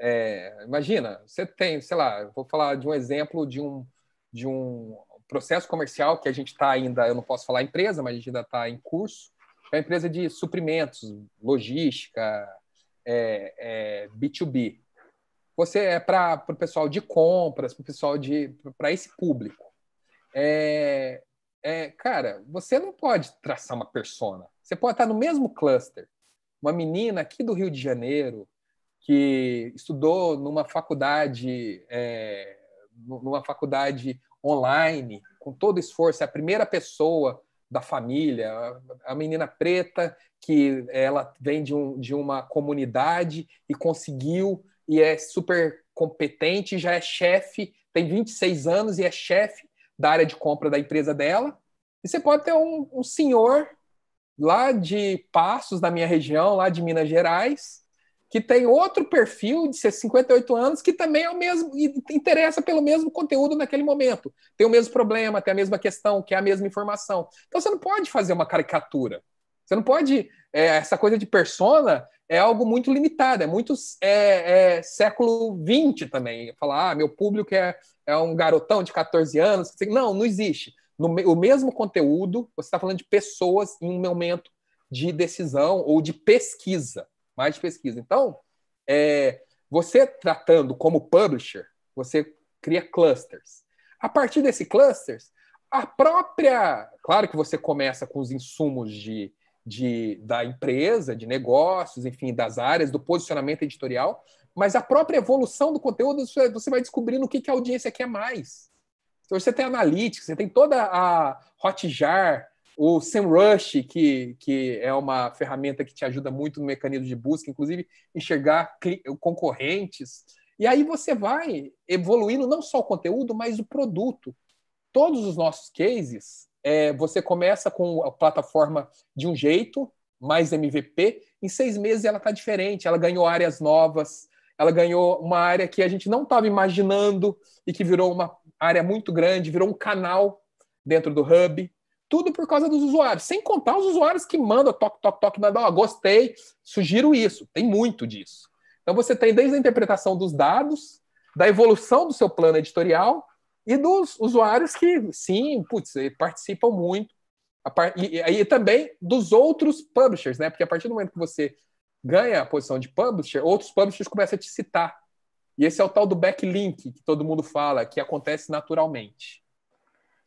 É, imagina, você tem, sei lá, vou falar de um exemplo de um, de um processo comercial que a gente está ainda, eu não posso falar empresa, mas a gente ainda está em curso, é uma empresa de suprimentos, logística, é, é, B2B. Você é para o pessoal de compras, para o pessoal de. para esse público. É, é, cara, você não pode traçar uma persona. Você pode estar no mesmo cluster. Uma menina aqui do Rio de Janeiro, que estudou numa faculdade, é, numa faculdade online, com todo esforço, é a primeira pessoa da família, a menina preta que ela vem de, um, de uma comunidade e conseguiu e é super competente, já é chefe, tem 26 anos e é chefe da área de compra da empresa dela. E você pode ter um, um senhor lá de Passos, da minha região, lá de Minas Gerais, que tem outro perfil de 58 anos que também é o mesmo e interessa pelo mesmo conteúdo naquele momento. Tem o mesmo problema, tem a mesma questão, que é a mesma informação. Então você não pode fazer uma caricatura. Você não pode. É, essa coisa de persona é algo muito limitado, é muito é, é, século XX também. Falar, ah, meu público é, é um garotão de 14 anos. Não, não existe. No, o mesmo conteúdo, você está falando de pessoas em um momento de decisão ou de pesquisa mais de pesquisa. Então, é, você tratando como publisher, você cria clusters. A partir desse clusters, a própria. Claro que você começa com os insumos de, de, da empresa, de negócios, enfim, das áreas, do posicionamento editorial, mas a própria evolução do conteúdo é, você vai descobrindo o que, que a audiência quer mais. Então, você tem analytics, você tem toda a Hotjar, o SEMrush, que, que é uma ferramenta que te ajuda muito no mecanismo de busca, inclusive enxergar concorrentes. E aí você vai evoluindo não só o conteúdo, mas o produto. Todos os nossos cases, é, você começa com a plataforma de um jeito, mais MVP, em seis meses ela está diferente, ela ganhou áreas novas, ela ganhou uma área que a gente não estava imaginando e que virou uma área muito grande, virou um canal dentro do Hub. Tudo por causa dos usuários. Sem contar os usuários que mandam toque, toque, toque, mandam, ó, oh, gostei, sugiro isso. Tem muito disso. Então você tem desde a interpretação dos dados, da evolução do seu plano editorial e dos usuários que, sim, putz, participam muito. E, e, e também dos outros publishers, né? Porque a partir do momento que você ganha a posição de publisher, outros publishers começam a te citar. E esse é o tal do backlink que todo mundo fala, que acontece naturalmente.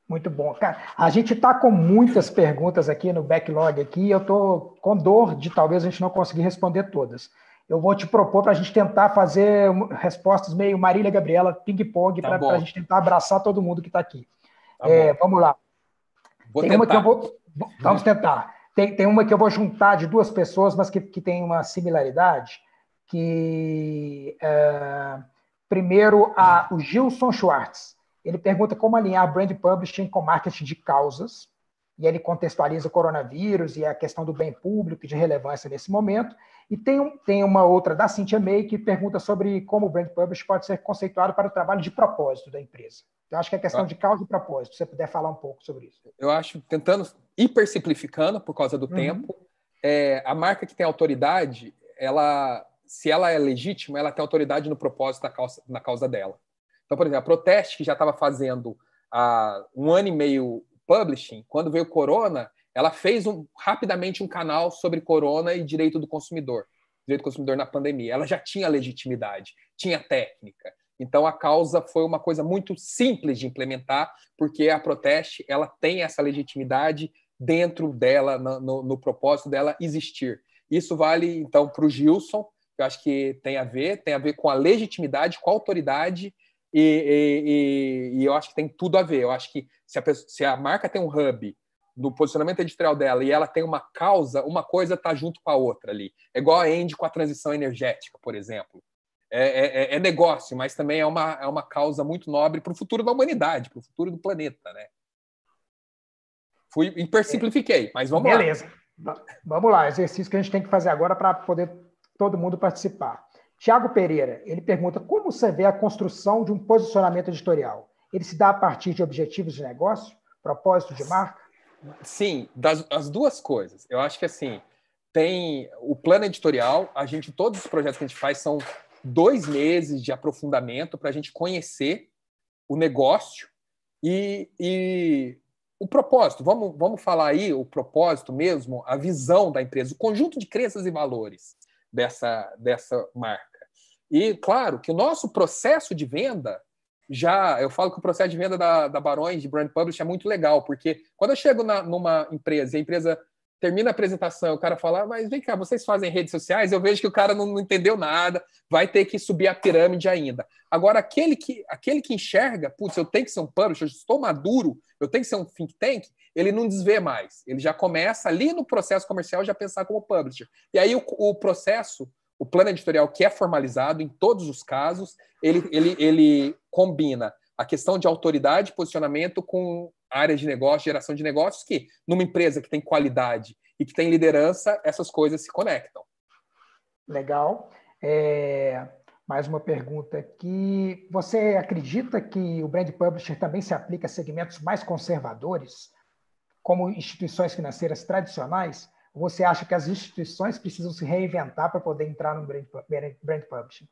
Muito bom. Cara, a gente está com muitas perguntas aqui no backlog aqui, eu estou com dor de talvez a gente não conseguir responder todas. Eu vou te propor para a gente tentar fazer respostas meio Marília Gabriela, ping-pong, tá para a gente tentar abraçar todo mundo que está aqui. Tá é, vamos lá. Vou tem uma que eu vou. Vamos tentar. Tem, tem uma que eu vou juntar de duas pessoas, mas que, que tem uma similaridade, que é, primeiro a, o Gilson Schwartz. Ele pergunta como alinhar brand publishing com marketing de causas, e ele contextualiza o coronavírus e a questão do bem público de relevância nesse momento. E tem, um, tem uma outra da Cynthia May que pergunta sobre como o brand publishing pode ser conceituado para o trabalho de propósito da empresa. Então, acho que é questão ah. de causa e propósito, se você puder falar um pouco sobre isso. Eu acho, tentando hiper simplificando por causa do uhum. tempo, é, a marca que tem autoridade, ela, se ela é legítima, ela tem autoridade no propósito da causa, na causa dela. Então, por exemplo, a Proteste, que já estava fazendo há um ano e meio publishing, quando veio o Corona, ela fez um, rapidamente um canal sobre Corona e direito do consumidor, direito do consumidor na pandemia. Ela já tinha legitimidade, tinha técnica. Então, a causa foi uma coisa muito simples de implementar, porque a Proteste ela tem essa legitimidade dentro dela, no, no propósito dela existir. Isso vale, então, para o Gilson, eu acho que tem a ver, tem a ver com a legitimidade, com a autoridade e, e, e, e, eu acho que tem tudo a ver. Eu acho que se a, pessoa, se a marca tem um hub no posicionamento editorial dela e ela tem uma causa, uma coisa está junto com a outra ali. É igual a Andy com a transição energética, por exemplo. É, é, é, é negócio, mas também é uma, é uma causa muito nobre para o futuro da humanidade, para o futuro do planeta, né? Fui hipersimplifiquei, mas vamos Beleza. lá. Beleza. Vamos lá, exercício que a gente tem que fazer agora para poder todo mundo participar. Tiago Pereira, ele pergunta como você vê a construção de um posicionamento editorial? Ele se dá a partir de objetivos de negócio, propósito de marca? Sim, das as duas coisas. Eu acho que assim, tem o plano editorial, a gente todos os projetos que a gente faz são dois meses de aprofundamento para a gente conhecer o negócio e, e o propósito. Vamos, vamos falar aí o propósito mesmo, a visão da empresa, o conjunto de crenças e valores dessa, dessa marca. E, claro, que o nosso processo de venda já eu falo que o processo de venda da, da Barões de Brand Publish é muito legal, porque quando eu chego na, numa empresa e a empresa termina a apresentação, o cara fala, ah, mas vem cá, vocês fazem redes sociais? Eu vejo que o cara não, não, entendeu nada, vai ter que subir a pirâmide ainda. Agora, aquele que, aquele que enxerga, putz, eu tenho que ser um publisher, eu estou maduro, eu tenho que ser um think tank, ele não desvê mais. Ele já começa ali no processo comercial já pensar como publisher. E aí o, o processo, o plano editorial que é formalizado em todos os casos, ele, ele, ele combina a questão de autoridade, posicionamento com áreas de negócio, geração de negócios, que numa empresa que tem qualidade e que tem liderança, essas coisas se conectam. Legal. É, mais uma pergunta aqui. Você acredita que o Brand Publisher também se aplica a segmentos mais conservadores, como instituições financeiras tradicionais? Ou você acha que as instituições precisam se reinventar para poder entrar no Brand, brand Publishing?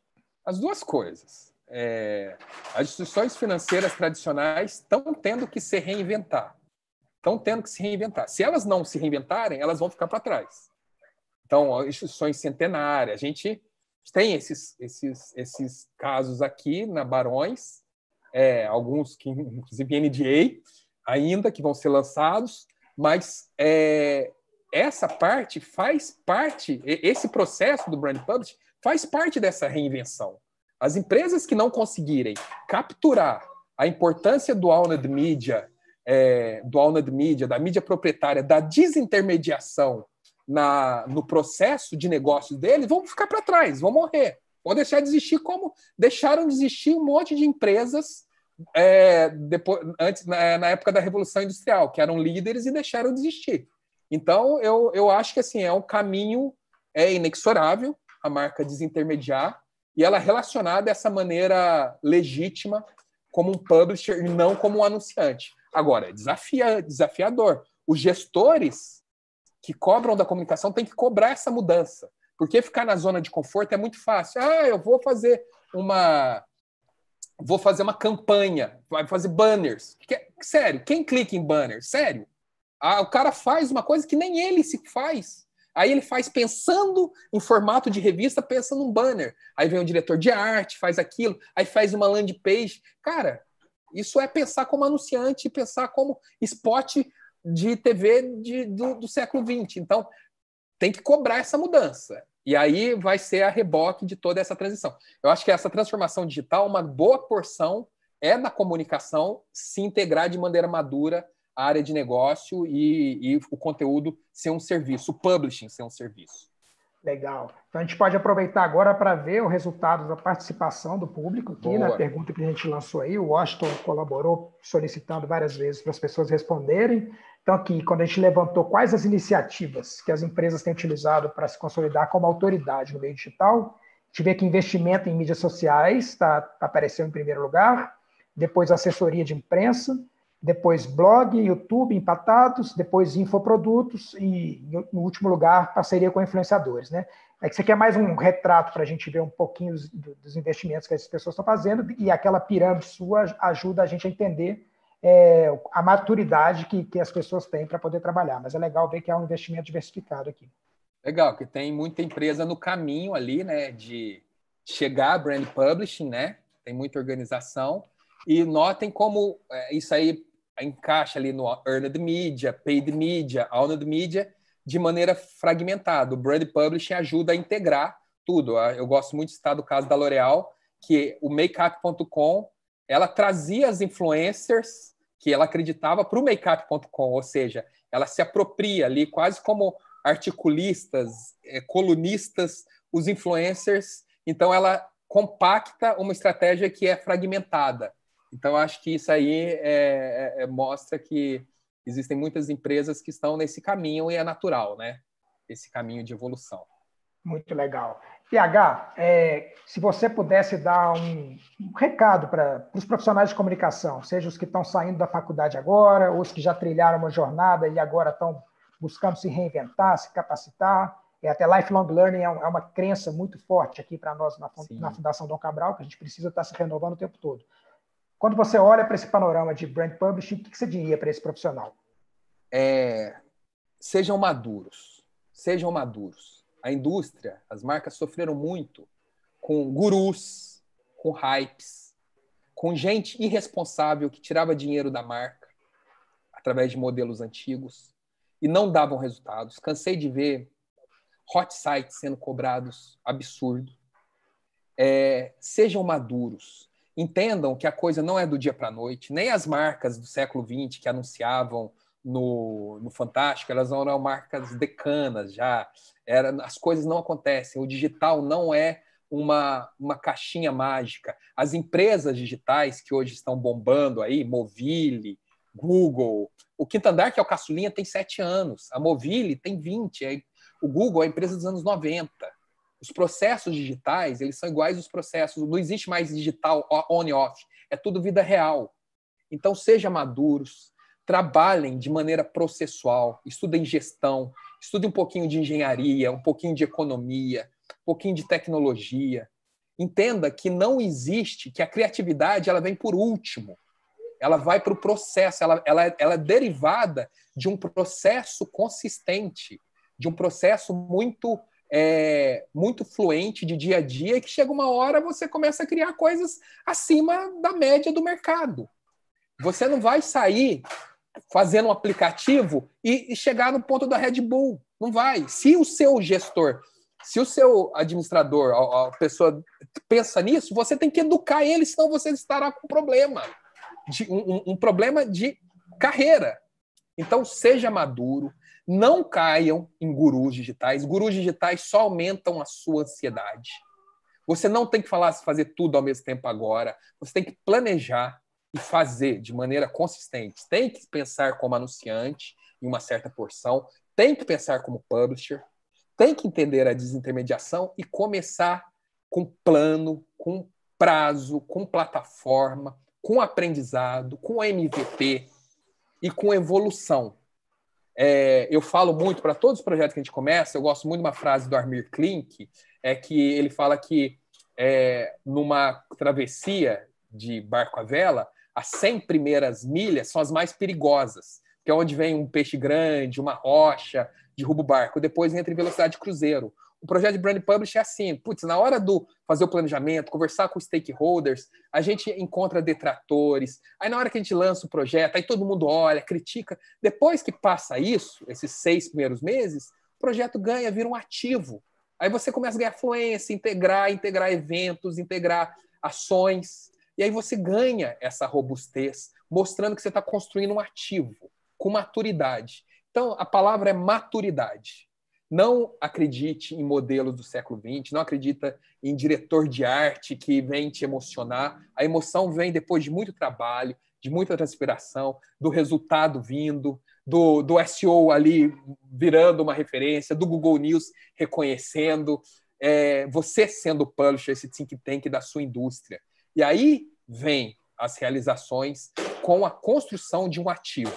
As duas coisas é, as instituições financeiras tradicionais estão tendo que se reinventar. Estão tendo que se reinventar. Se elas não se reinventarem, elas vão ficar para trás. Então, instituições centenárias, a gente tem esses, esses, esses casos aqui na Barões, é, alguns que, inclusive, NDA, ainda que vão ser lançados, mas é, essa parte faz parte, esse processo do brand publishing faz parte dessa reinvenção. As empresas que não conseguirem capturar a importância do owned media, é, do owned media, da mídia proprietária, da desintermediação na, no processo de negócio deles, vão ficar para trás, vão morrer. Vão deixar de existir como deixaram de existir um monte de empresas é, depois, antes, na, na, época da Revolução Industrial, que eram líderes e deixaram de existir. Então, eu, eu acho que assim é um caminho é inexorável a marca desintermediar, e ela é relacionada dessa maneira legítima como um publisher e não como um anunciante. Agora, é desafia, desafiador. Os gestores que cobram da comunicação têm que cobrar essa mudança, porque ficar na zona de conforto é muito fácil. Ah, eu vou fazer uma vou fazer uma campanha, vai fazer banners. Sério, quem clica em banner? Sério? Ah, o cara faz uma coisa que nem ele se faz Aí ele faz pensando em formato de revista, pensa num banner. Aí vem o diretor de arte, faz aquilo, aí faz uma landing page. Cara, isso é pensar como anunciante, pensar como spot de TV de, do, do século XX. Então, tem que cobrar essa mudança. E aí vai ser a reboque de toda essa transição. Eu acho que essa transformação digital, uma boa porção é da comunicação se integrar de maneira madura a área de negócio e, e o conteúdo ser um serviço, o publishing ser um serviço. Legal. Então a gente pode aproveitar agora para ver o resultado da participação do público aqui né? Boa. na pergunta que a gente lançou aí. O Washington colaborou solicitando várias vezes para as pessoas responderem. Então, aqui, quando a gente levantou quais as iniciativas que as empresas têm utilizado para se consolidar como autoridade no meio digital, a gente vê que investimento em mídias sociais está tá aparecendo em primeiro lugar, depois assessoria de imprensa, depois blog, YouTube empatados, depois infoprodutos e, no último lugar, parceria com influenciadores. Né? É que você quer é mais um retrato para a gente ver um pouquinho dos, dos, investimentos que essas pessoas estão fazendo e aquela pirâmide sua ajuda a gente a entender é, a maturidade que, que as pessoas têm para poder trabalhar. Mas é legal ver que é um investimento diversificado aqui. Legal, que tem muita empresa no caminho ali, né, de chegar a brand publishing, né? Tem muita organização. E notem como é, isso aí encaixa ali no earned media, paid media, owned media, de maneira fragmentada. O brand publishing ajuda a integrar tudo. Ah, eu gosto muito de citar do caso da L'Oréal, que o makeup.com, ela trazia as influencers que ela acreditava para o makeup.com, ou seja, ela se apropria ali quase como articulistas, eh, colunistas, os influencers. Então ela compacta uma estratégia que é fragmentada. Então, acho que isso aí é, é, é, mostra que existem muitas empresas que estão nesse caminho e é natural, né? Esse caminho de evolução. Muito legal. PH, é, se você pudesse dar um, um recado para os profissionais de comunicação, seja os que estão saindo da faculdade agora, ou os que já trilharam uma jornada e agora estão buscando se reinventar, se capacitar, é, até lifelong learning é, é uma crença muito forte aqui para nós na, na, Fundação Dom Cabral, que a gente precisa estar tá se renovando o tempo todo. Quando você olha para esse panorama de brand publishing, o que você diria para esse profissional? É, sejam maduros. Sejam maduros. A indústria, as marcas sofreram muito com gurus, com hypes, com gente irresponsável que tirava dinheiro da marca através de modelos antigos e não davam resultados. Cansei de ver hot sites sendo cobrados absurdo. É, sejam maduros entendam que a coisa não é do dia para a noite, nem as marcas do século XX que anunciavam no, no Fantástico, elas não eram marcas decanas já, era, as coisas não acontecem, o digital não é uma, uma caixinha mágica. As empresas digitais que hoje estão bombando aí, Movile, Google, o Quinto Andar, que é o caçulinha, tem sete anos, a Movile tem 20, é, o Google é a empresa dos anos 90. Os processos digitais, eles são iguais aos processos, não existe mais digital on e off, é tudo vida real. Então, seja maduros, trabalhem de maneira processual, estudem gestão, estudem um pouquinho de engenharia, um pouquinho de economia, um pouquinho de tecnologia. Entenda que não existe, que a criatividade ela vem por último ela vai para o processo, ela, ela, ela é derivada de um processo consistente, de um processo muito é, muito fluente de dia a dia, que chega uma hora você começa a criar coisas acima da média do mercado. Você não vai sair fazendo um aplicativo e, e chegar no ponto da Red Bull. Não vai. Se o seu gestor, se o seu administrador, a, a pessoa pensa nisso, você tem que educar ele, senão você estará com problema. De, um, um problema de carreira. Então, seja maduro, não caiam em gurus digitais. Gurus digitais só aumentam a sua ansiedade. Você não tem que falar se fazer tudo ao mesmo tempo agora. Você tem que planejar e fazer de maneira consistente. Tem que pensar como anunciante em uma certa porção, tem que pensar como publisher, tem que entender a desintermediação e começar com plano, com prazo, com plataforma, com aprendizado, com MVP e com evolução. É, eu falo muito para todos os projetos que a gente começa, eu gosto muito de uma frase do Armir Klink, é que ele fala que é, numa travessia de barco à vela, as 100 primeiras milhas são as mais perigosas, que é onde vem um peixe grande, uma rocha, derruba o barco. Depois entra em velocidade de cruzeiro o projeto de Brand publishing é assim, putz, na hora do fazer o planejamento, conversar com stakeholders, a gente encontra detratores, aí na hora que a gente lança o projeto, aí todo mundo olha, critica. Depois que passa isso, esses seis primeiros meses, o projeto ganha, vira um ativo. Aí você começa a ganhar fluência, integrar, integrar eventos, integrar ações. E aí você ganha essa robustez, mostrando que você está construindo um ativo com maturidade. Então, a palavra é maturidade não acredite em modelos do século XX, não acredita em diretor de arte que vem te emocionar. A emoção vem depois de muito trabalho, de muita transpiração, do resultado vindo, do, do SEO ali virando uma referência, do Google News reconhecendo, é, você sendo o publisher, esse think tank da sua indústria. E aí vem as realizações com a construção de um ativo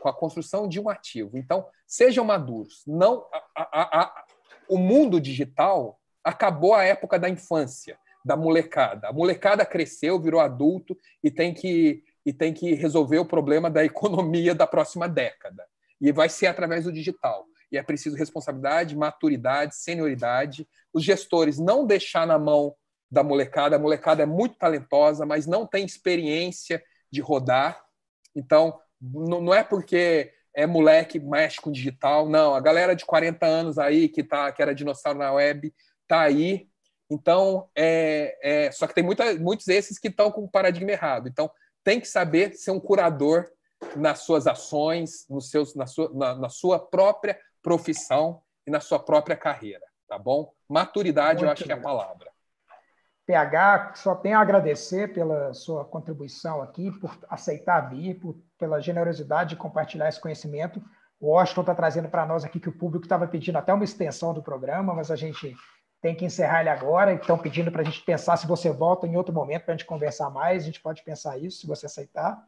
com a construção de um ativo. Então, sejam maduros. Não, a, a, a, o mundo digital acabou a época da infância, da molecada. A molecada cresceu, virou adulto e tem que e tem que resolver o problema da economia da próxima década. E vai ser através do digital. E é preciso responsabilidade, maturidade, senioridade. Os gestores não deixar na mão da molecada. A molecada é muito talentosa, mas não tem experiência de rodar. Então, não, não é porque é moleque mexe com digital, não. A galera de 40 anos aí que tá, que era dinossauro na web, tá aí. Então, é, é só que tem muita, muitos esses que estão com o paradigma errado. Então, tem que saber ser um curador nas suas ações, nos seus, na, sua, na, na sua própria profissão e na sua própria carreira, tá bom? Maturidade, Muito eu acho que é a palavra. PH, só tenho a agradecer pela sua contribuição aqui, por aceitar vir, por pela generosidade de compartilhar esse conhecimento. O Washington está trazendo para nós aqui que o público estava pedindo até uma extensão do programa, mas a gente tem que encerrar ele agora. Estão pedindo para a gente pensar se você volta em outro momento para a gente conversar mais. A gente pode pensar isso, se você aceitar.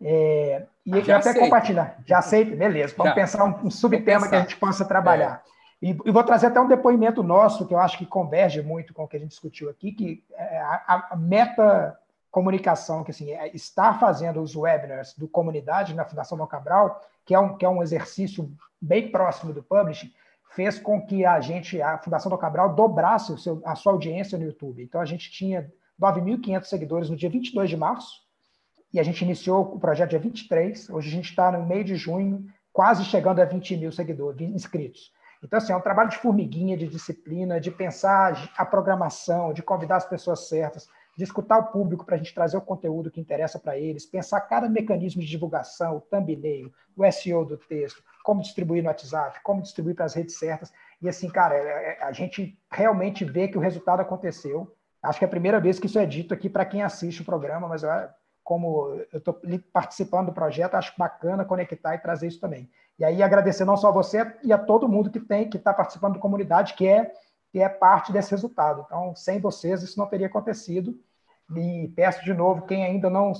É, e Já até aceito. compartilhar. Já aceito? Beleza. Vamos Já. pensar um, um subtema que a gente possa trabalhar. É. E, e, vou trazer até um depoimento nosso, que eu acho que converge muito com o que a gente discutiu aqui, que é a, a meta comunicação, que assim, é estar fazendo os webinars do Comunidade na Fundação Dom Cabral, que é, um, que é um exercício bem próximo do publishing, fez com que a gente, a Fundação do Cabral, dobrasse o seu, a sua audiência no YouTube. Então, a gente tinha 9.500 seguidores no dia 22 de março, e a gente iniciou o projeto dia 23, hoje a gente está no meio de junho, quase chegando a 20 mil seguidores, inscritos. Então, assim, é um trabalho de formiguinha, de disciplina, de pensar a programação, de convidar as pessoas certas, de escutar o público para a gente trazer o conteúdo que interessa para eles, pensar cada mecanismo de divulgação, o thumbnail, o SEO do texto, como distribuir no WhatsApp, como distribuir para as redes certas. E assim, cara, é, é, a gente realmente vê que o resultado aconteceu. Acho que é a primeira vez que isso é dito aqui para quem assiste o programa, mas eu, como eu estou participando do projeto, acho bacana conectar e trazer isso também. E aí agradecer não só a você e a todo mundo que tem, que está participando da comunidade, que é que é parte desse resultado. Então, sem vocês, isso não teria acontecido. E peço de novo, quem ainda não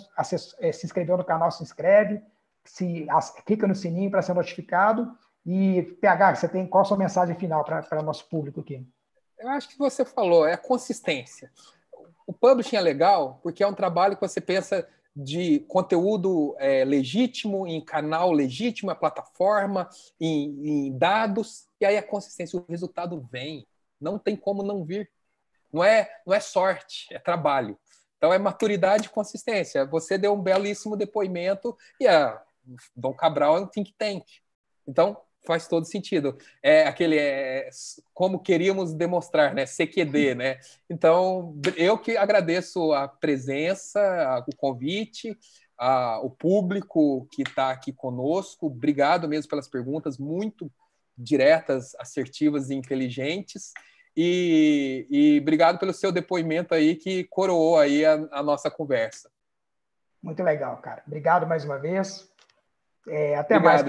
eh, se inscreveu no canal, se inscreve, se, clica no sininho para ser notificado. E, PH, você tem qual a sua mensagem final para o nosso público aqui? Eu acho que você falou, é a consistência. O publishing é legal porque é um trabalho que você pensa de conteúdo é, legítimo, em canal legítimo, a plataforma, em, em dados, e aí a consistência, o resultado vem. Não tem como não vir. Não é, não é sorte, é trabalho. Então é maturidade e consistência. Você deu um belíssimo depoimento e a Dom Cabral é um think tank. Então faz todo sentido. É aquele é, como queríamos demonstrar, né? CQD, né? Então eu que agradeço a presença, a, o convite, a, o público que está aqui conosco. Obrigado mesmo pelas perguntas. Muito diretas, assertivas e inteligentes. E, e obrigado pelo seu depoimento aí que coroou aí a, a nossa conversa. Muito legal, cara. Obrigado mais uma vez. É, até obrigado. mais.